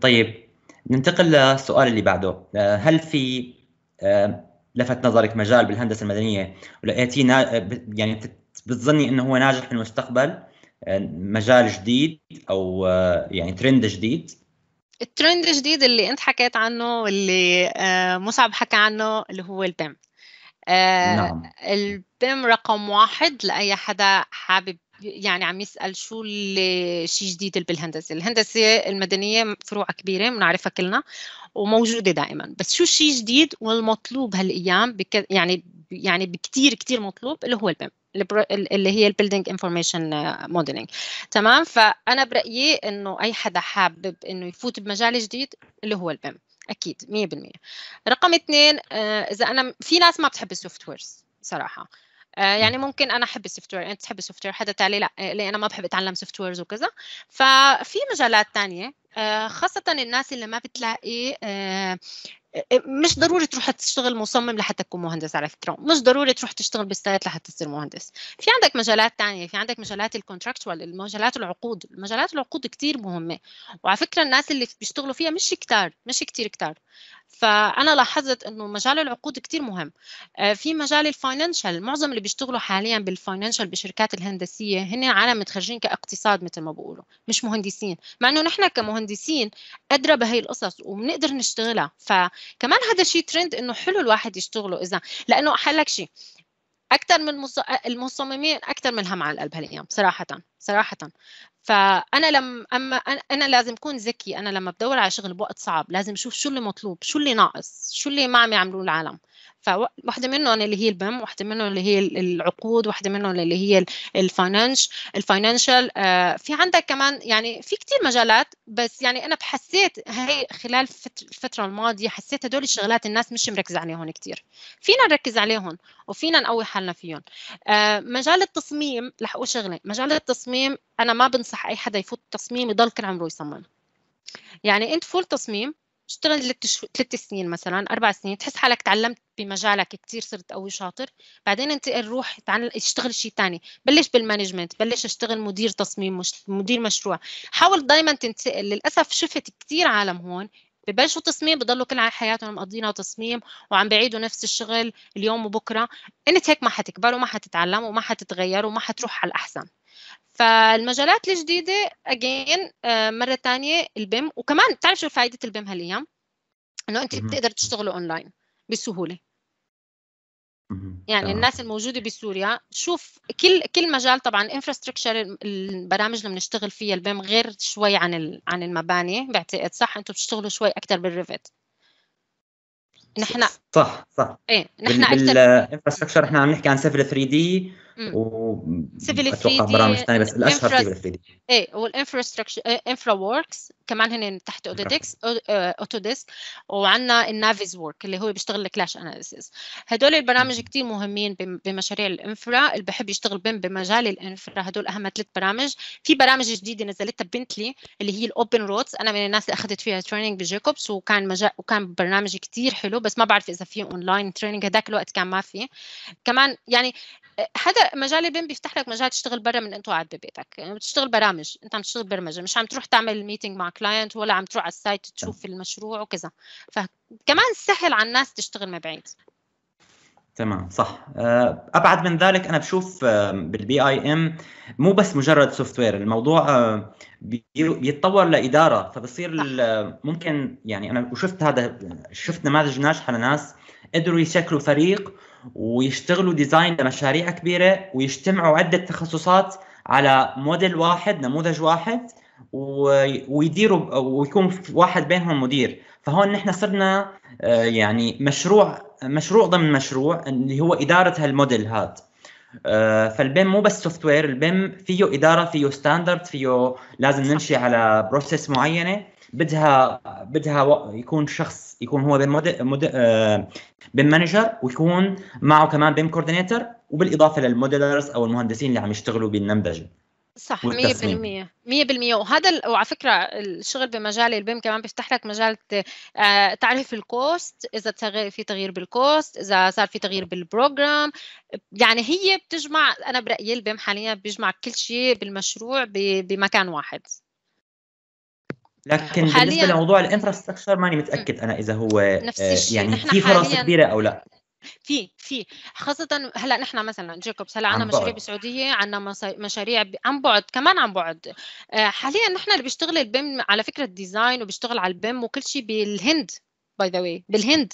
طيب ننتقل للسؤال اللي بعده آه، هل في آه، لفت نظرك مجال بالهندسه المدنيه ولقيتي يعني بتظني انه هو ناجح في المستقبل آه، مجال جديد او آه، يعني ترند جديد الترند الجديد اللي انت حكيت عنه واللي آه، مصعب حكى عنه اللي هو البيم نعم. البيم رقم واحد لاي حدا حابب يعني عم يسال شو الشيء جديد بالهندسه الهندسه المدنيه فروع كبيره بنعرفها كلنا وموجوده دائما بس شو الشيء جديد والمطلوب هالايام بك يعني يعني بكثير كثير مطلوب اللي هو البيم اللي هي البيلدينج انفورميشن موديلنج تمام فانا برايي انه اي حدا حابب انه يفوت بمجال جديد اللي هو البيم اكيد 100% رقم اثنين آه، اذا انا في ناس ما بتحب السوفت ويرز صراحه آه، يعني ممكن انا احب السوفت وير انت تحب السوفت وير حدا تعلي لا لي انا ما بحب اتعلم سوفت ويرز وكذا ففي مجالات ثانيه آه، خاصة الناس اللي ما بتلاقي آه، آه، مش ضروري تروح تشتغل مصمم لحتى تكون مهندس على فكره مش ضروري تروح تشتغل بالسايت لحتى تصير مهندس في عندك مجالات تانية في عندك مجالات الكونتراكتوال المجالات العقود مجالات العقود كتير مهمه وعلى فكره الناس اللي بيشتغلوا فيها مش كتار مش كتير كتار فانا لاحظت انه مجال العقود كتير مهم في مجال الفاينانشال معظم اللي بيشتغلوا حاليا بالفاينانشال بالشركات الهندسيه هن عالم متخرجين كاقتصاد مثل ما بيقولوا مش مهندسين مع انه نحن كمهندسين مهندسين قادره بهي القصص وبنقدر نشتغلها فكمان هذا شيء ترند انه حلو الواحد يشتغله اذا لانه احلك شيء اكثر من المصممين اكثر من الهم على القلب هالايام صراحه صراحه فانا لما اما انا لازم اكون ذكي انا لما بدور على شغل بوقت صعب لازم اشوف شو اللي مطلوب شو اللي ناقص شو اللي ما عم يعملوه العالم فواحدة منهم اللي هي البم واحدة منهم اللي هي العقود واحدة منهم اللي هي الفاينانش الفاينانشال آه، في عندك كمان يعني في كتير مجالات بس يعني أنا بحسيت هي خلال الفترة الماضية حسيت هدول الشغلات الناس مش مركزة عليهم كتير فينا نركز عليهم وفينا نقوي حالنا فيهم آه، مجال التصميم رح أقول شغلة مجال التصميم أنا ما بنصح أي حدا يفوت التصميم يضل كل عمره يصمم يعني أنت فول تصميم اشتغل لك ثلاث سنين مثلا اربع سنين تحس حالك تعلمت بمجالك كثير صرت قوي شاطر بعدين انتقل روح اشتغل شيء ثاني بلش بالمانجمنت بلش اشتغل مدير تصميم مش مدير مشروع حاول دائما تنتقل للاسف شفت كثير عالم هون ببلشوا تصميم بضلوا كل حياتهم مقضينها تصميم وعم بعيدوا نفس الشغل اليوم وبكره انت هيك ما حتكبروا ما حتتعلموا ما حتتغيروا ما حتروح على الاحسن فالمجالات الجديده اجين آه، مره ثانيه البيم وكمان بتعرف شو فائده البيم هالايام انه انت بتقدر تشتغلي اونلاين بسهوله يعني الناس الموجوده بسوريا شوف كل كل مجال طبعا انفراستراكشر البرامج اللي بنشتغل فيها البيم غير شوي عن عن المباني بعتقد صح انتم بتشتغلوا شوي اكثر بالريفت نحن صح صح ايه نحن اكثر بالانفراستراكشر احنا عم نحكي عن سيفل 3 دي و 3 برامج ثانيه بس الاشهر سيفل 3 دي ايه والانفراستراكشر إيه، انفرا وركس كمان هن تحت اوتوديكس آه، اوتوديسك وعندنا النافيز ورك اللي هو بيشتغل الكلاش اناليسيس هدول البرامج كثير مهمين بمشاريع الانفرا اللي بحب يشتغل بين بمجال الانفرا هدول اهم ثلاث برامج في برامج جديده نزلتها بنتلي اللي هي الاوبن رودز انا من الناس اللي اخذت فيها تريننج بجيكوبس وكان مجا... وكان برنامج كثير حلو بس ما بعرف اذا في اونلاين تريننج هذاك الوقت كان ما في كمان يعني حدا مجال بين بيفتح لك مجال تشتغل برا من انت قاعد ببيتك يعني بتشتغل برامج انت عم تشتغل برمجه مش عم تروح تعمل ميتنج مع كلاينت ولا عم تروح على السايت تشوف نعم. المشروع وكذا فكمان سهل على الناس تشتغل من بعيد تمام صح آه، ابعد من ذلك انا بشوف بالبي اي ام مو بس مجرد سوفت وير الموضوع آه، بيتطور لاداره فبصير آه، ممكن يعني انا وشفت هذا شفت نماذج ناجحه لناس قدروا يشكلوا فريق ويشتغلوا ديزاين لمشاريع كبيره ويجتمعوا عده تخصصات على موديل واحد نموذج واحد ويديروا ويكون واحد بينهم مدير فهون نحن صرنا آه، يعني مشروع مشروع ضمن مشروع اللي هو اداره هالموديل هذا آه، فالبيم مو بس سوفت وير البيم فيه اداره فيه ستاندرد فيه لازم نمشي على بروسيس معينه بدها بدها يكون شخص يكون هو بين آه، بين مانجر ويكون معه كمان بين كوردينيتر وبالاضافه للموديلرز او المهندسين اللي عم يشتغلوا بالنمذجه صح 100% 100% وهذا وعلى فكره الشغل بمجال البيم كمان بيفتح لك مجال آه، تعرف الكوست اذا في تغيير بالكوست اذا صار في تغيير بالبروجرام يعني هي بتجمع انا برايي البيم حاليا بيجمع كل شيء بالمشروع بمكان واحد لكن بالنسبه لموضوع الانفراستراكشر ماني متاكد انا اذا هو آه، يعني في فرص كبيره او لا في في خاصة هلا نحن مثلا جيكوبس هلا عنا مشاريع بالسعودية عنا مشاريع عن بعد كمان عن بعد آه، حاليا نحن اللي بيشتغل البيم على فكرة ديزاين وبيشتغل على البيم وكل شيء بالهند باي ذا واي بالهند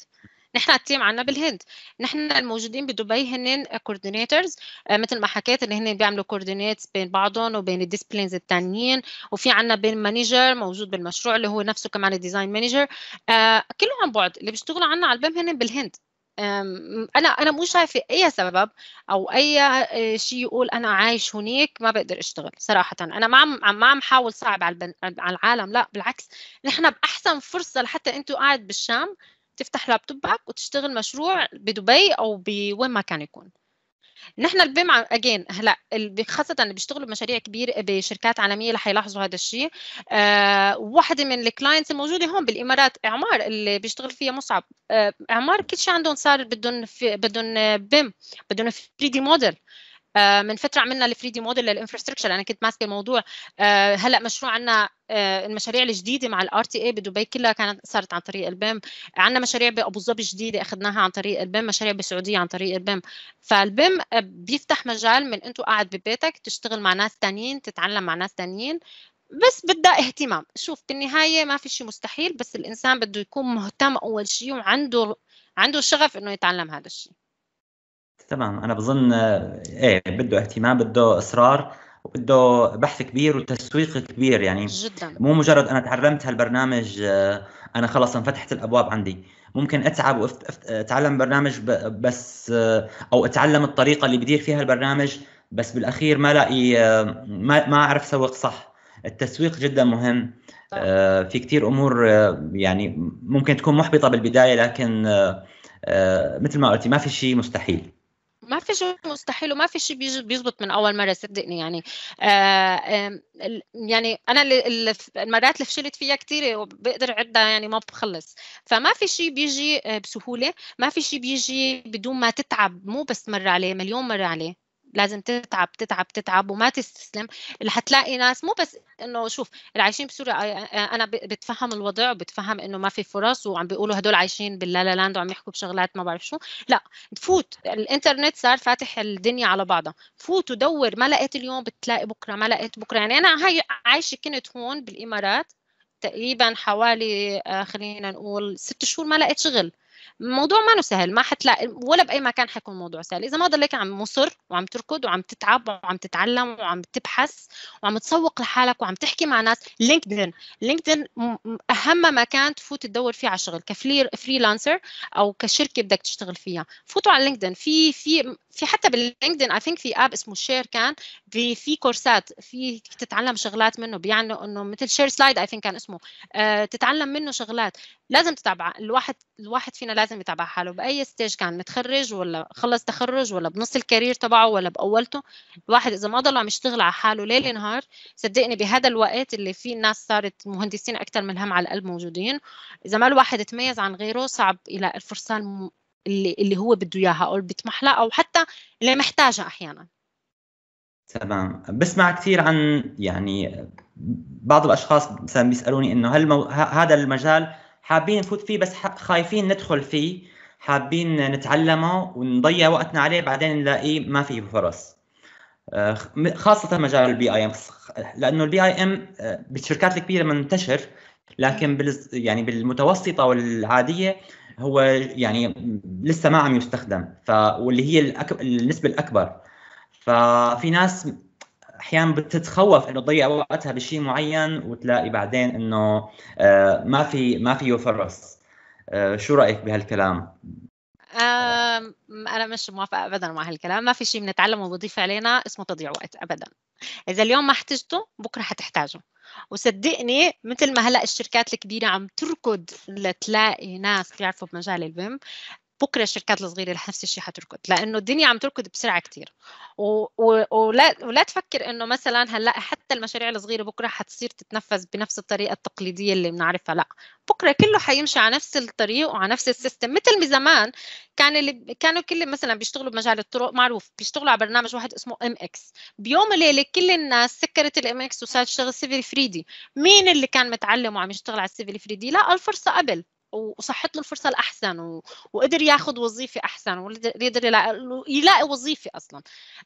نحن التيم عندنا بالهند نحن الموجودين بدبي هن كوردينيتورز آه، مثل ما حكيت اللي هن بيعملوا كوردينيت بين بعضهم وبين الديسبلينز الثانيين وفي عندنا بين مانجر موجود بالمشروع اللي هو نفسه كمان الديزاين مانجر كله عن بعد اللي بيشتغلوا عنا على البيم هن بالهند انا انا مو شايفه اي سبب او اي آه، شيء يقول انا عايش هناك ما بقدر اشتغل صراحه انا ما عم ما عم حاول صعب على, على العالم لا بالعكس نحن باحسن فرصه لحتى انتم قاعد بالشام تفتح لابتوبك وتشتغل مشروع بدبي او بوين ما كان يكون نحن البيم اجين هلا خاصه اللي بيشتغلوا بمشاريع كبيره بشركات عالميه رح يلاحظوا هذا الشيء آه واحدة من الكلاينتس الموجوده هون بالامارات اعمار اللي بيشتغل فيها مصعب آه اعمار كل شيء عندهم صار بدهم بدهم بيم بدهم 3 دي موديل آه، من فتره عملنا الفري دي موديل للانفراستراكشر انا كنت ماسكه الموضوع آه، هلا مشروع عندنا آه، المشاريع الجديده مع الار تي اي بدبي كلها كانت صارت عن طريق البيم عندنا مشاريع بابو ظبي جديده اخذناها عن طريق البيم مشاريع بالسعوديه عن طريق البيم فالبيم بيفتح مجال من انتم قاعد ببيتك تشتغل مع ناس ثانيين تتعلم مع ناس ثانيين بس بدها اهتمام شوف بالنهايه ما في شيء مستحيل بس الانسان بده يكون مهتم اول شيء وعنده عنده شغف انه يتعلم هذا الشيء تمام انا بظن ايه بده اهتمام بده اصرار وبده بحث كبير وتسويق كبير يعني جدا مو مجرد انا تعلمت هالبرنامج آه، انا خلص انفتحت الابواب عندي ممكن اتعب واتعلم برنامج بس آه، او اتعلم الطريقه اللي بدير فيها البرنامج بس بالاخير ما لاقي آه، ما ما اعرف سوق صح التسويق جدا مهم في كثير امور يعني ممكن تكون محبطه بالبدايه لكن مثل ما قلتي ما في شيء مستحيل ما في شيء مستحيل وما في شيء بيزبط من اول مره صدقني يعني آه يعني انا المرات اللي فشلت فيها كثيره وبقدر عدها يعني ما بخلص فما في شيء بيجي آه، بسهوله ما في شيء بيجي بدون ما تتعب مو بس مره عليه مليون مره عليه لازم تتعب تتعب تتعب وما تستسلم اللي حتلاقي ناس مو بس انه شوف اللي عايشين بسوريا انا بتفهم الوضع وبتفهم انه ما في فرص وعم بيقولوا هدول عايشين باللا لا لاند وعم يحكوا بشغلات ما بعرف شو لا تفوت الانترنت صار فاتح الدنيا على بعضها فوت ودور ما لقيت اليوم بتلاقي بكره ما لقيت بكره يعني انا هاي عايشه كنت هون بالامارات تقريبا حوالي آه، خلينا نقول ست شهور ما لقيت شغل الموضوع ما سهل ما حتلاقي ولا باي مكان حيكون الموضوع سهل اذا ما ضليك عم مصر وعم تركض وعم تتعب وعم تتعلم وعم تبحث وعم تسوق لحالك وعم تحكي مع ناس لينكدين لينكدين اهم مكان تفوت تدور فيه على شغل كفلير فريلانسر او كشركه بدك تشتغل فيها فوتوا على لينكدين في في في حتى باللينكدين اي ثينك في اب اسمه شير كان في في كورسات في تتعلم شغلات منه بيعني انه مثل شير سلايد اي ثينك كان اسمه أه تتعلم منه شغلات لازم تتابع الواحد الواحد فينا لازم يتابع حاله باي ستيج كان متخرج ولا خلص تخرج ولا بنص الكارير تبعه ولا باولته الواحد اذا ما ضل عم يشتغل على حاله ليل نهار صدقني بهذا الوقت اللي فيه الناس صارت مهندسين اكثر من هم على القلب موجودين اذا ما الواحد تميز عن غيره صعب يلاقي الفرصه اللي اللي هو بده اياها او بيطمح لها او حتى اللي محتاجها احيانا تمام بسمع كثير عن يعني بعض الاشخاص مثلا بيسالوني انه هل مو... هذا المجال حابين نفوت فيه بس خايفين ندخل فيه حابين نتعلمه ونضيع وقتنا عليه بعدين نلاقيه ما في فرص آه، خاصة مجال البي اي ام لانه البي اي آه، ام بالشركات الكبيرة منتشر لكن يعني بالمتوسطة والعادية هو يعني لسه ما عم يستخدم ف واللي هي النسبة الأكبر ففي ناس احيانا بتتخوف انه تضيع وقتها بشيء معين وتلاقي بعدين انه آه، ما في ما فيه فرص آه، شو رايك بهالكلام انا مش موافقه ابدا مع هالكلام ما في شيء بنتعلمه وبضيف علينا اسمه تضييع وقت ابدا اذا اليوم ما احتجته بكره حتحتاجه وصدقني مثل ما هلا الشركات الكبيره عم تركض لتلاقي ناس بيعرفوا بمجال البيم بكره الشركات الصغيره نفس الشيء حتركض لانه الدنيا عم تركض بسرعه كثير و... و... ولا ولا تفكر انه مثلا هلا حتى المشاريع الصغيره بكره حتصير تتنفذ بنفس الطريقه التقليديه اللي بنعرفها لا بكره كله حيمشي على نفس الطريق وعلى نفس السيستم مثل زمان كان اللي كانوا كل مثلا بيشتغلوا بمجال الطرق معروف بيشتغلوا على برنامج واحد اسمه ام اكس بيوم وليله كل الناس سكرت الام اكس وصارت تشتغل سيفل فريدي مين اللي كان متعلم وعم يشتغل على السيفل فريدي لا الفرصه قبل وصحت له الفرصه الاحسن و... وقدر ياخذ وظيفه احسن وقدر يلاقي وظيفه اصلا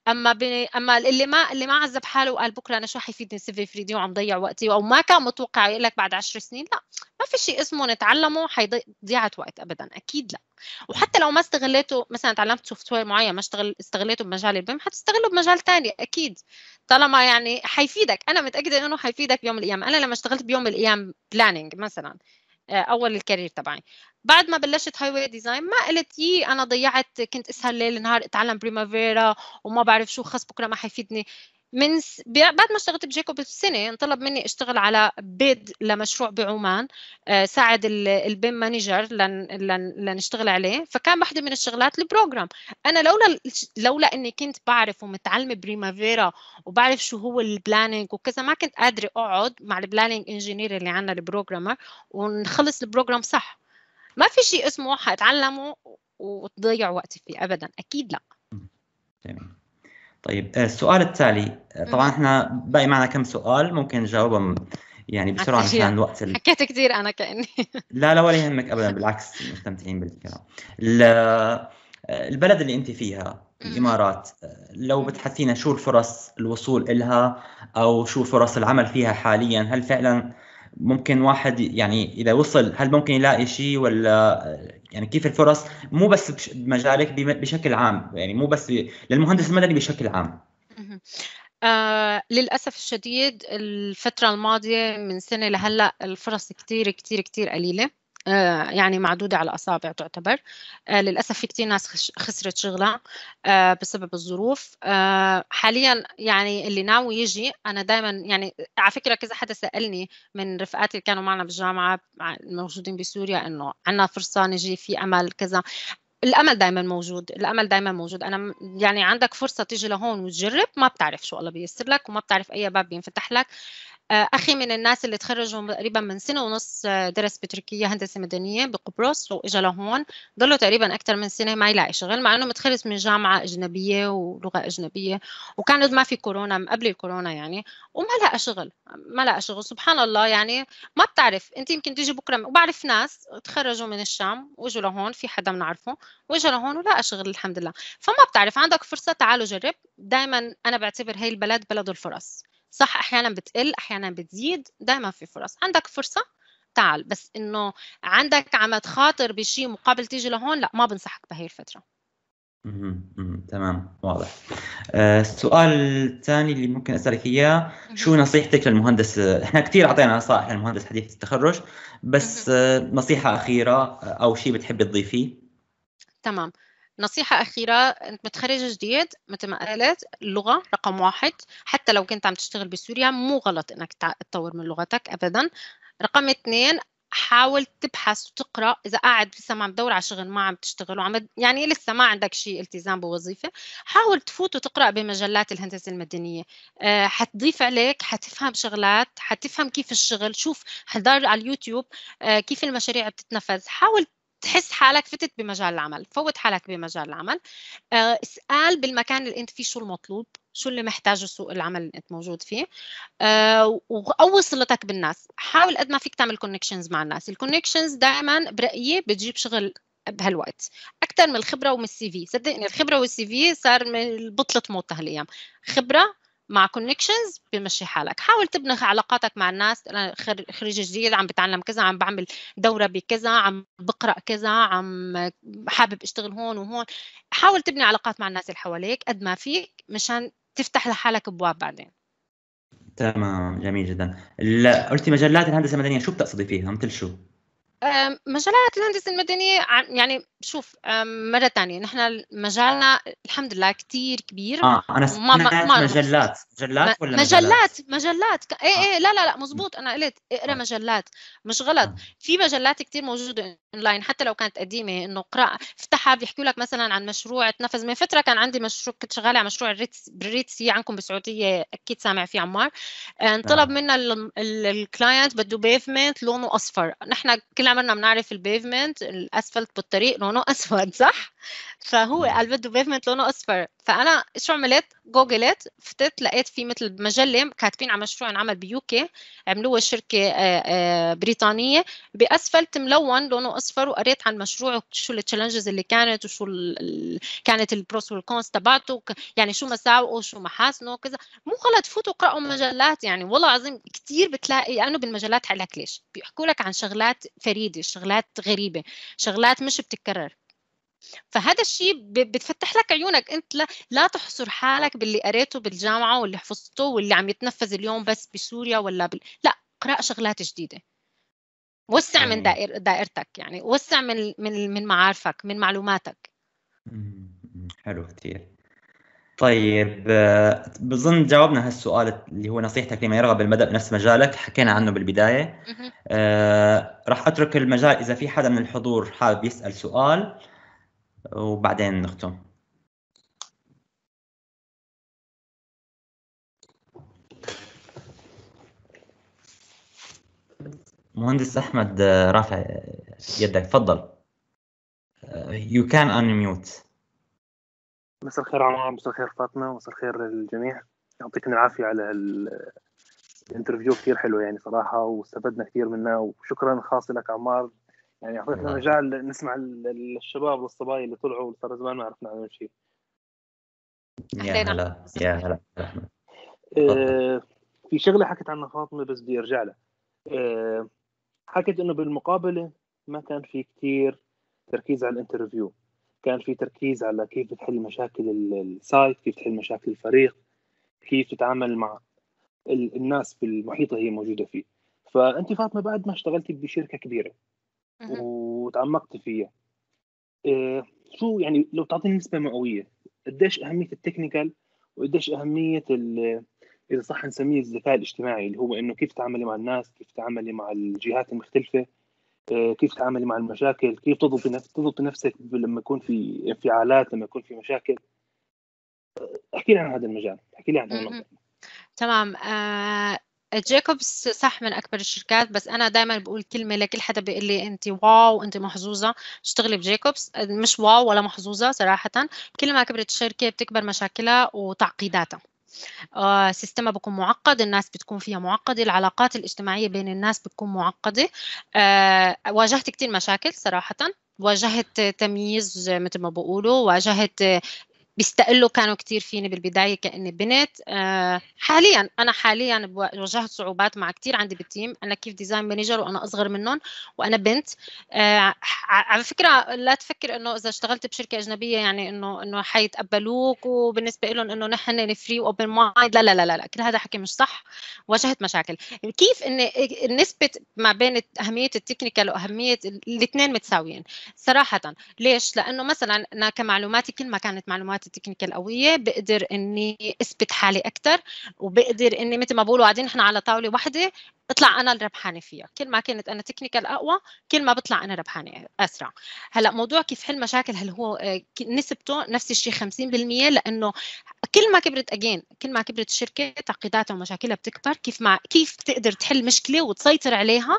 اما ب... اما اللي ما اللي ما عذب حاله وقال بكره انا شو حيفيدني سيفي فريدي وعم ضيع وقتي او ما كان متوقع يقول لك بعد عشر سنين لا ما في شيء اسمه نتعلمه حيضيعة وقت ابدا اكيد لا وحتى لو ما استغليته مثلا تعلمت سوفت وير معين ما اشتغل استغليته بمجال البيم حتستغله بمجال ثاني اكيد طالما يعني حيفيدك انا متاكده انه حيفيدك بيوم من الايام انا لما اشتغلت بيوم من الايام بلاننج مثلا آه، اول الكارير تبعي بعد ما بلشت هاي واي ديزاين ما قلت يي انا ضيعت كنت اسهر ليل نهار اتعلم بريمافيرا وما بعرف شو خص بكره ما حيفيدني من س... بعد ما اشتغلت بجيكوب السنة انطلب مني اشتغل على بيد لمشروع بعمان آه، ساعد البيم مانجر لن... لن... لنشتغل عليه فكان واحده من الشغلات البروجرام انا لولا لولا اني كنت بعرف ومتعلمه بريمافيرا وبعرف شو هو البلاننج وكذا ما كنت قادره اقعد مع البلاننج انجينير اللي عندنا البروجرامر ونخلص البروجرام صح ما في شيء اسمه حاتعلمه وتضيع وقتي فيه ابدا اكيد لا طيب آه، السؤال التالي آه، طبعا احنا باقي معنا كم سؤال ممكن نجاوبهم يعني بسرعه مشان الوقت ال... حكيت كثير انا كاني لا لا ولا يهمك ابدا بالعكس مستمتعين بالكلام آه، البلد اللي انت فيها الامارات لو بتحثينا شو الفرص الوصول إلها او شو فرص العمل فيها حاليا هل فعلا ممكن واحد يعني اذا وصل هل ممكن يلاقي شيء ولا يعني كيف الفرص مو بس بمجالك بشكل عام يعني مو بس للمهندس المدني بشكل عام آه للأسف الشديد الفترة الماضية من سنة لهلأ الفرص كتير كتير كتير قليلة آه، يعني معدودة على الأصابع تعتبر آه، للأسف في كتير ناس خسرت شغلها آه، بسبب الظروف حاليا يعني اللي ناوي يجي أنا دائما يعني على فكرة كذا حدا سألني من رفقاتي اللي كانوا معنا بالجامعة الموجودين بسوريا إنه عندنا فرصة نجي في أمل كذا الامل دائما موجود الامل دائما موجود انا يعني عندك فرصه تيجي لهون وتجرب ما بتعرف شو الله بيسر لك وما بتعرف اي باب بينفتح لك آه، اخي من الناس اللي تخرجوا تقريبا من سنه ونص آه، درس بتركيا هندسه مدنيه بقبرص واجا لهون ضلوا تقريبا اكثر من سنه ما يلاقي شغل مع انه متخرج من جامعه اجنبيه ولغه اجنبيه وكان ما في كورونا قبل الكورونا يعني وما لقى شغل ما لقى شغل سبحان الله يعني ما بتعرف انت يمكن تيجي بكره وبعرف ناس تخرجوا من الشام واجوا لهون في حدا بنعرفه واجا لهون ولقى شغل الحمد لله فما بتعرف عندك فرصه تعالوا جرب دائما انا بعتبر هي البلد بلد الفرص صح احيانا بتقل احيانا بتزيد دائما في فرص عندك فرصه تعال بس انه عندك عم تخاطر بشيء مقابل تيجي لهون لا ما بنصحك بهي الفتره تمام واضح آه، السؤال الثاني اللي ممكن اسالك اياه شو نصيحتك للمهندس احنا كثير اعطينا نصائح للمهندس حديث التخرج بس آه، نصيحه اخيره آه، او شيء بتحبي تضيفيه تمام نصيحة أخيرة أنت متخرجة جديد مثل ما قالت اللغة رقم واحد حتى لو كنت عم تشتغل بسوريا مو غلط أنك تطور من لغتك أبدا رقم اثنين حاول تبحث وتقرا اذا قاعد لسه ما عم تدور على شغل ما عم تشتغل وعم يعني لسه ما عندك شيء التزام بوظيفه حاول تفوت وتقرا بمجلات الهندسه المدنيه أه حتضيف عليك حتفهم شغلات حتفهم كيف الشغل شوف حضار على اليوتيوب أه كيف المشاريع بتتنفذ حاول تحس حالك فتت بمجال العمل فوت حالك بمجال العمل آه، اسأل بالمكان اللي انت فيه شو المطلوب شو اللي محتاجه سوق العمل اللي انت موجود فيه آه، او وقوي صلتك بالناس حاول قد ما فيك تعمل كونكشنز مع الناس الكونكشنز دائما برايي بتجيب شغل بهالوقت اكثر من الخبره ومن السي في صدقني الخبره والسي في صار بطله موت هالايام خبره مع كونكشنز بمشي حالك حاول تبني علاقاتك مع الناس انا خريج جديد عم بتعلم كذا عم بعمل دوره بكذا عم بقرا كذا عم حابب اشتغل هون وهون حاول تبني علاقات مع الناس اللي حواليك قد ما فيك مشان تفتح لحالك ابواب بعدين تمام جميل جدا قلتي مجلات الهندسه المدنيه شو بتقصدي فيها مثل شو مجالات الهندسة المدنية يعني شوف مرة ثانية نحن مجالنا الحمد لله كثير كبير اه انا ما ما ما مجلات مجلات ولا مجلات مجلات, مجلات. اي اي آه. إيه، لا لا لا مزبوط آه. انا قلت اقرا آه. مجلات مش غلط في مجلات كثير موجودة اونلاين حتى لو كانت قديمة انه اقرا افتحها بيحكوا لك مثلا عن مشروع تنفذ من فترة كان عندي مشروع كنت شغالة على مشروع الريتس هي عندكم بالسعودية اكيد سامع فيه عمار انطلب نعم. منا الكلاينت بده بيفمنت لونه اصفر نحن كل كلنا عمرنا بنعرف البيفمنت الاسفلت بالطريق لونه اسود صح فهو قال بده بيفمنت لونه اصفر فانا شو عملت جوجلت فتت لقيت في مثل مجله كاتبين عن مشروع انعمل بيوكي عملوه شركه آه، آه، بريطانيه باسفلت ملون لونه اصفر وقريت عن المشروع شو التشالنجز اللي كانت وشو ال... كانت البروس والكونز تبعته يعني شو مساوئه وشو محاسنه وكذا مو غلط فوتوا اقراوا مجلات يعني والله العظيم كثير بتلاقي انه يعني بالمجلات حلك ليش بيحكوا لك عن شغلات فريده شغلات غريبه شغلات مش بتتكرر فهذا الشيء بتفتح لك عيونك انت لا, لا تحصر حالك باللي قريته بالجامعه واللي حفظته واللي عم يتنفذ اليوم بس بسوريا ولا بال... لا اقرا شغلات جديده وسع من دائر دائرتك يعني وسع من من من معارفك من معلوماتك حلو كثير طيب بظن جاوبنا هالسؤال اللي هو نصيحتك لمن يرغب بالبدء بنفس مجالك حكينا عنه بالبدايه آه راح اترك المجال اذا في حدا من الحضور حابب يسال سؤال وبعدين نختم مهندس احمد آه، رافع آه، يدك تفضل يو كان ان ميوت مساء الخير عمار مساء الخير فاطمه مساء الخير للجميع يعطيكم العافيه على الانترفيو كثير حلو يعني صراحه واستفدنا كثير منه وشكرا خاص لك عمار يعني اعطيتنا مجال نعم. نسمع الشباب والصبايا اللي طلعوا صار زمان ما عرفنا عنهم شيء يا هلا يا هلا آه، في شغله حكت عنها فاطمه بس بدي ارجع لها آه، حكت انه بالمقابله ما كان في كثير تركيز على الانترفيو كان في تركيز على كيف بتحل مشاكل السايت كيف تحل مشاكل الفريق كيف تتعامل مع الناس بالمحيط اللي هي موجوده فيه فانت فاطمه بعد ما اشتغلتي بشركه كبيره وتعمقت فيها آه، شو يعني لو تعطيني نسبه مئويه قديش اهميه التكنيكال وقديش اهميه اذا صح نسميه الذكاء الاجتماعي اللي هو انه كيف تعاملي مع الناس كيف تعاملي مع الجهات المختلفه آه، كيف تعاملي مع المشاكل كيف تضبطي نفسك تضبطي نفسك لما يكون في انفعالات لما يكون في مشاكل آه، احكي لي عن هذا المجال احكي لي عن هذا تمام جيكوبس صح من اكبر الشركات بس انا دائما بقول كلمه لكل حدا بيقول لي انت واو انت محظوظه تشتغلي بجيكوبس مش واو ولا محظوظه صراحه كل ما كبرت الشركه بتكبر مشاكلها وتعقيداتها آه سيستمها بيكون معقد الناس بتكون فيها معقده العلاقات الاجتماعيه بين الناس بتكون معقده آه واجهت كثير مشاكل صراحه واجهت تمييز مثل ما بقولوا واجهت بيستقلوا كانوا كثير فيني بالبدايه كاني بنت آه حاليا انا حاليا واجهت صعوبات مع كثير عندي بالتيم انا كيف ديزاين مانجر وانا اصغر منهم وانا بنت آه على فكره لا تفكر انه اذا اشتغلت بشركه اجنبيه يعني انه انه حيتقبلوك وبالنسبه لهم انه نحن فري واوبن مايند لا لا لا لا كل هذا حكي مش صح واجهت مشاكل كيف ان نسبه ما بين اهميه التكنيكال واهميه الاثنين متساويين صراحه ليش لانه مثلا انا كمعلوماتي كل ما كانت معلوماتي تبعتي التكنيكال قويه بقدر اني اثبت حالي اكثر وبقدر اني مثل ما بقولوا قاعدين نحن على طاوله واحده اطلع انا الربحانه فيها كل ما كانت انا تكنيكال اقوى كل ما بطلع انا ربحانه اسرع هلا موضوع كيف حل مشاكل هل هو آه، نسبته نفس الشيء 50% لانه كل ما كبرت اجين كل ما كبرت الشركه تعقيداتها ومشاكلها بتكبر كيف مع كيف بتقدر تحل مشكله وتسيطر عليها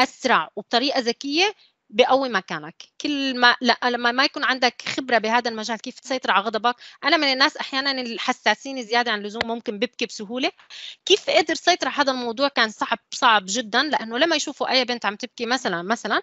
اسرع وبطريقه ذكيه بقوي مكانك كل ما لا لما ما يكون عندك خبره بهذا المجال كيف تسيطر على غضبك انا من الناس احيانا الحساسين زياده عن اللزوم ممكن ببكي بسهوله كيف قدر سيطر هذا الموضوع كان صعب صعب جدا لانه لما يشوفوا اي بنت عم تبكي مثلا مثلا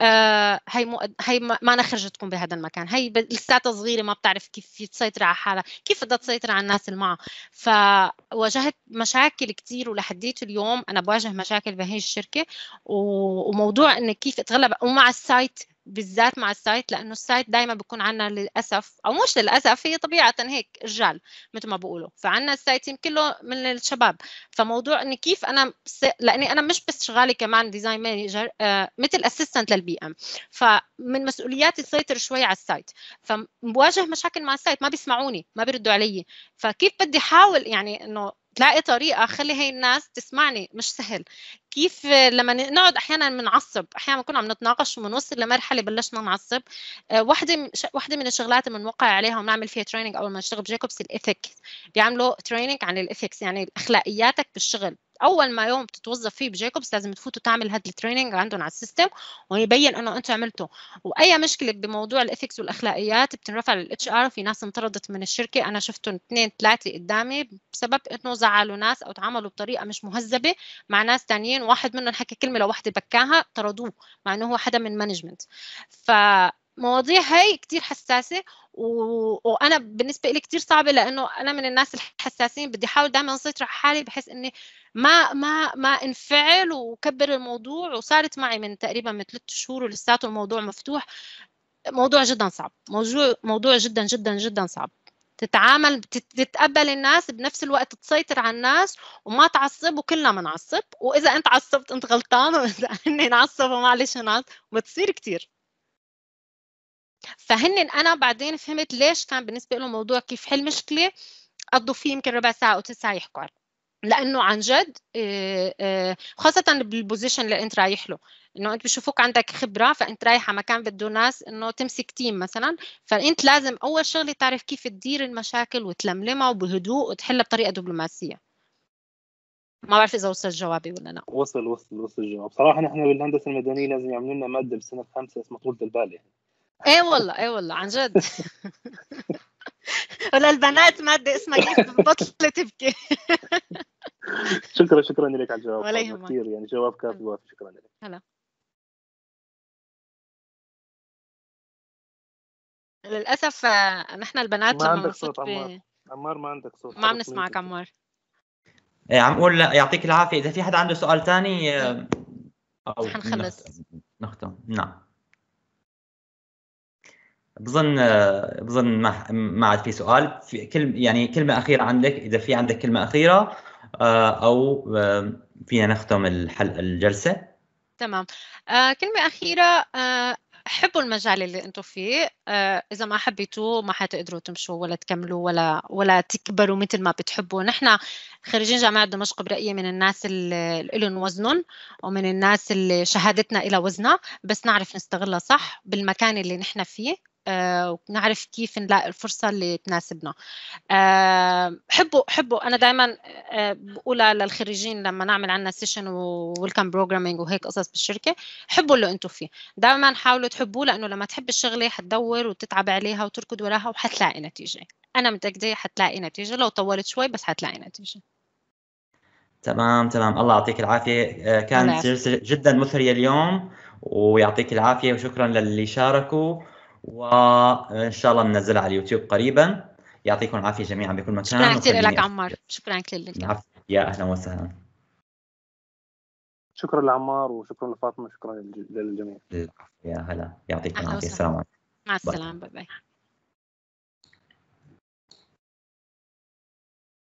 آه هي مو هي ما انا خرجتكم بهذا المكان هي لساتها صغيره ما بتعرف كيف تسيطر على حالها كيف بدها تسيطر على الناس اللي معها فواجهت مشاكل كثير ولحديت اليوم انا بواجه مشاكل بهي الشركه وموضوع ان كيف اتغلب وما السايت بالذات مع السايت لانه السايت دائما بيكون عندنا للاسف او مش للاسف هي طبيعه هيك رجال مثل ما بقولوا فعندنا السايت يمكن كله من الشباب فموضوع اني كيف انا لاني انا مش بس شغاله كمان ديزاين مانجر آه مثل اسيستنت للبي ام فمن مسؤولياتي سيطر شوي على السايت فبواجه مشاكل مع السايت ما بيسمعوني ما بيردوا علي فكيف بدي احاول يعني انه تلاقي طريقه خلي هاي الناس تسمعني مش سهل كيف لما نقعد احيانا بنعصب احيانا بنكون عم نتناقش وبنوصل لمرحله بلشنا نعصب آه، وحده وحده من الشغلات اللي بنوقع عليها وبنعمل فيها تريننج اول ما نشتغل بجيكوبس الاثيك بيعملوا تريننج عن الايثكس يعني اخلاقياتك بالشغل اول ما يوم تتوظف فيه بجاكوبس لازم تفوتوا تعمل هاد التريننج عندهم على السيستم ويبين انه انتم عملتوا واي مشكله بموضوع الاثكس والاخلاقيات بتنرفع للاتش ار في ناس انطردت من الشركه انا شفتهم اثنين ثلاثه قدامي بسبب انه زعلوا ناس او تعاملوا بطريقه مش مهذبه مع ناس ثانيين واحد منهم حكى كلمه لوحده بكاها طردوه مع انه هو حدا من مانجمنت ف مواضيع هاي كتير حساسة و... وأنا بالنسبة لي كتير صعبة لأنه أنا من الناس الحساسين بدي أحاول دائما أسيطر على حالي بحس إني ما ما ما انفعل وكبر الموضوع وصارت معي من تقريبا من ثلاث شهور ولساته الموضوع مفتوح موضوع جدا صعب موضوع موضوع جدا جدا جدا صعب تتعامل تتقبل الناس بنفس الوقت تسيطر على الناس وما تعصب وكلنا بنعصب واذا انت عصبت انت غلطان واذا <laughs> اني نعصب ومعلش نعصب بتصير كثير فهن انا بعدين فهمت ليش كان بالنسبه لهم موضوع كيف حل مشكله قضوا فيه يمكن ربع ساعه او تسعه يحكوا عنه لانه عن جد آه، آه، خاصه بالبوزيشن اللي انت رايح له انه انت بشوفوك عندك خبره فانت رايح على مكان بده ناس انه تمسك تيم مثلا فانت لازم اول شغله تعرف كيف تدير المشاكل وتلملمها وبهدوء وتحلها بطريقه دبلوماسيه ما بعرف اذا وصل جوابي ولا لا وصل وصل وصل الجواب صراحه نحن بالهندسه المدنيه لازم يعملوا لنا ماده بالسنه الخامسه اسمها طوله البال يعني ايه والله ايه والله عن جد <laughs> ولا البنات مادة اسمها كيف بطلت تبكي <laughs> شكرا شكرا لك على الجواب ولا يهمك كثير يعني جواب كافي وافي شكرا لك هلا للاسف آه، نحن البنات ما عندك صوت عمار عمار ما عندك صوت ما عم نسمعك عمار ايه عم اقول يعطيك العافيه اذا في حدا عنده سؤال ثاني آه، طيب. او حنخلص نختم نعم بظن بظن ما ما عاد في سؤال في كل يعني كلمة أخيرة عندك إذا في عندك كلمة أخيرة آه، أو فينا نختم الحلقة الجلسة تمام آه، كلمة أخيرة آه، حبوا المجال اللي انتم فيه اذا ما حبيتوه ما حتقدروا تمشوا ولا تكملوا ولا ولا تكبروا مثل ما بتحبوا نحن خريجين جامعه دمشق برأيي من الناس اللي لهم وزنهم ومن الناس اللي شهادتنا إلى وزنها بس نعرف نستغلها صح بالمكان اللي نحن فيه آه، ونعرف كيف نلاقي الفرصة اللي تناسبنا آه، حبوا حبوا أنا دائما آه، بقول بقولها للخريجين لما نعمل عنا سيشن ويلكم بروجرامينج وهيك قصص بالشركة حبوا اللي أنتم فيه دائما حاولوا تحبوه لأنه لما تحب الشغلة حتدور وتتعب عليها وتركض وراها وحتلاقي نتيجة أنا متأكدة حتلاقي نتيجة لو طولت شوي بس حتلاقي نتيجة تمام تمام الله يعطيك العافية كانت جدا مثرية اليوم ويعطيك العافية وشكرا للي شاركوا وان شاء الله بننزلها على اليوتيوب قريبا يعطيكم العافيه جميعا بكل مكان شكرا كثير لك عمار شكرا كثير لك يا اهلا وسهلا شكرا لعمار وشكرا لفاطمه شكرا للجميع يا هلا يعطيكم العافيه السلام عليكم مع السلامه باي, باي.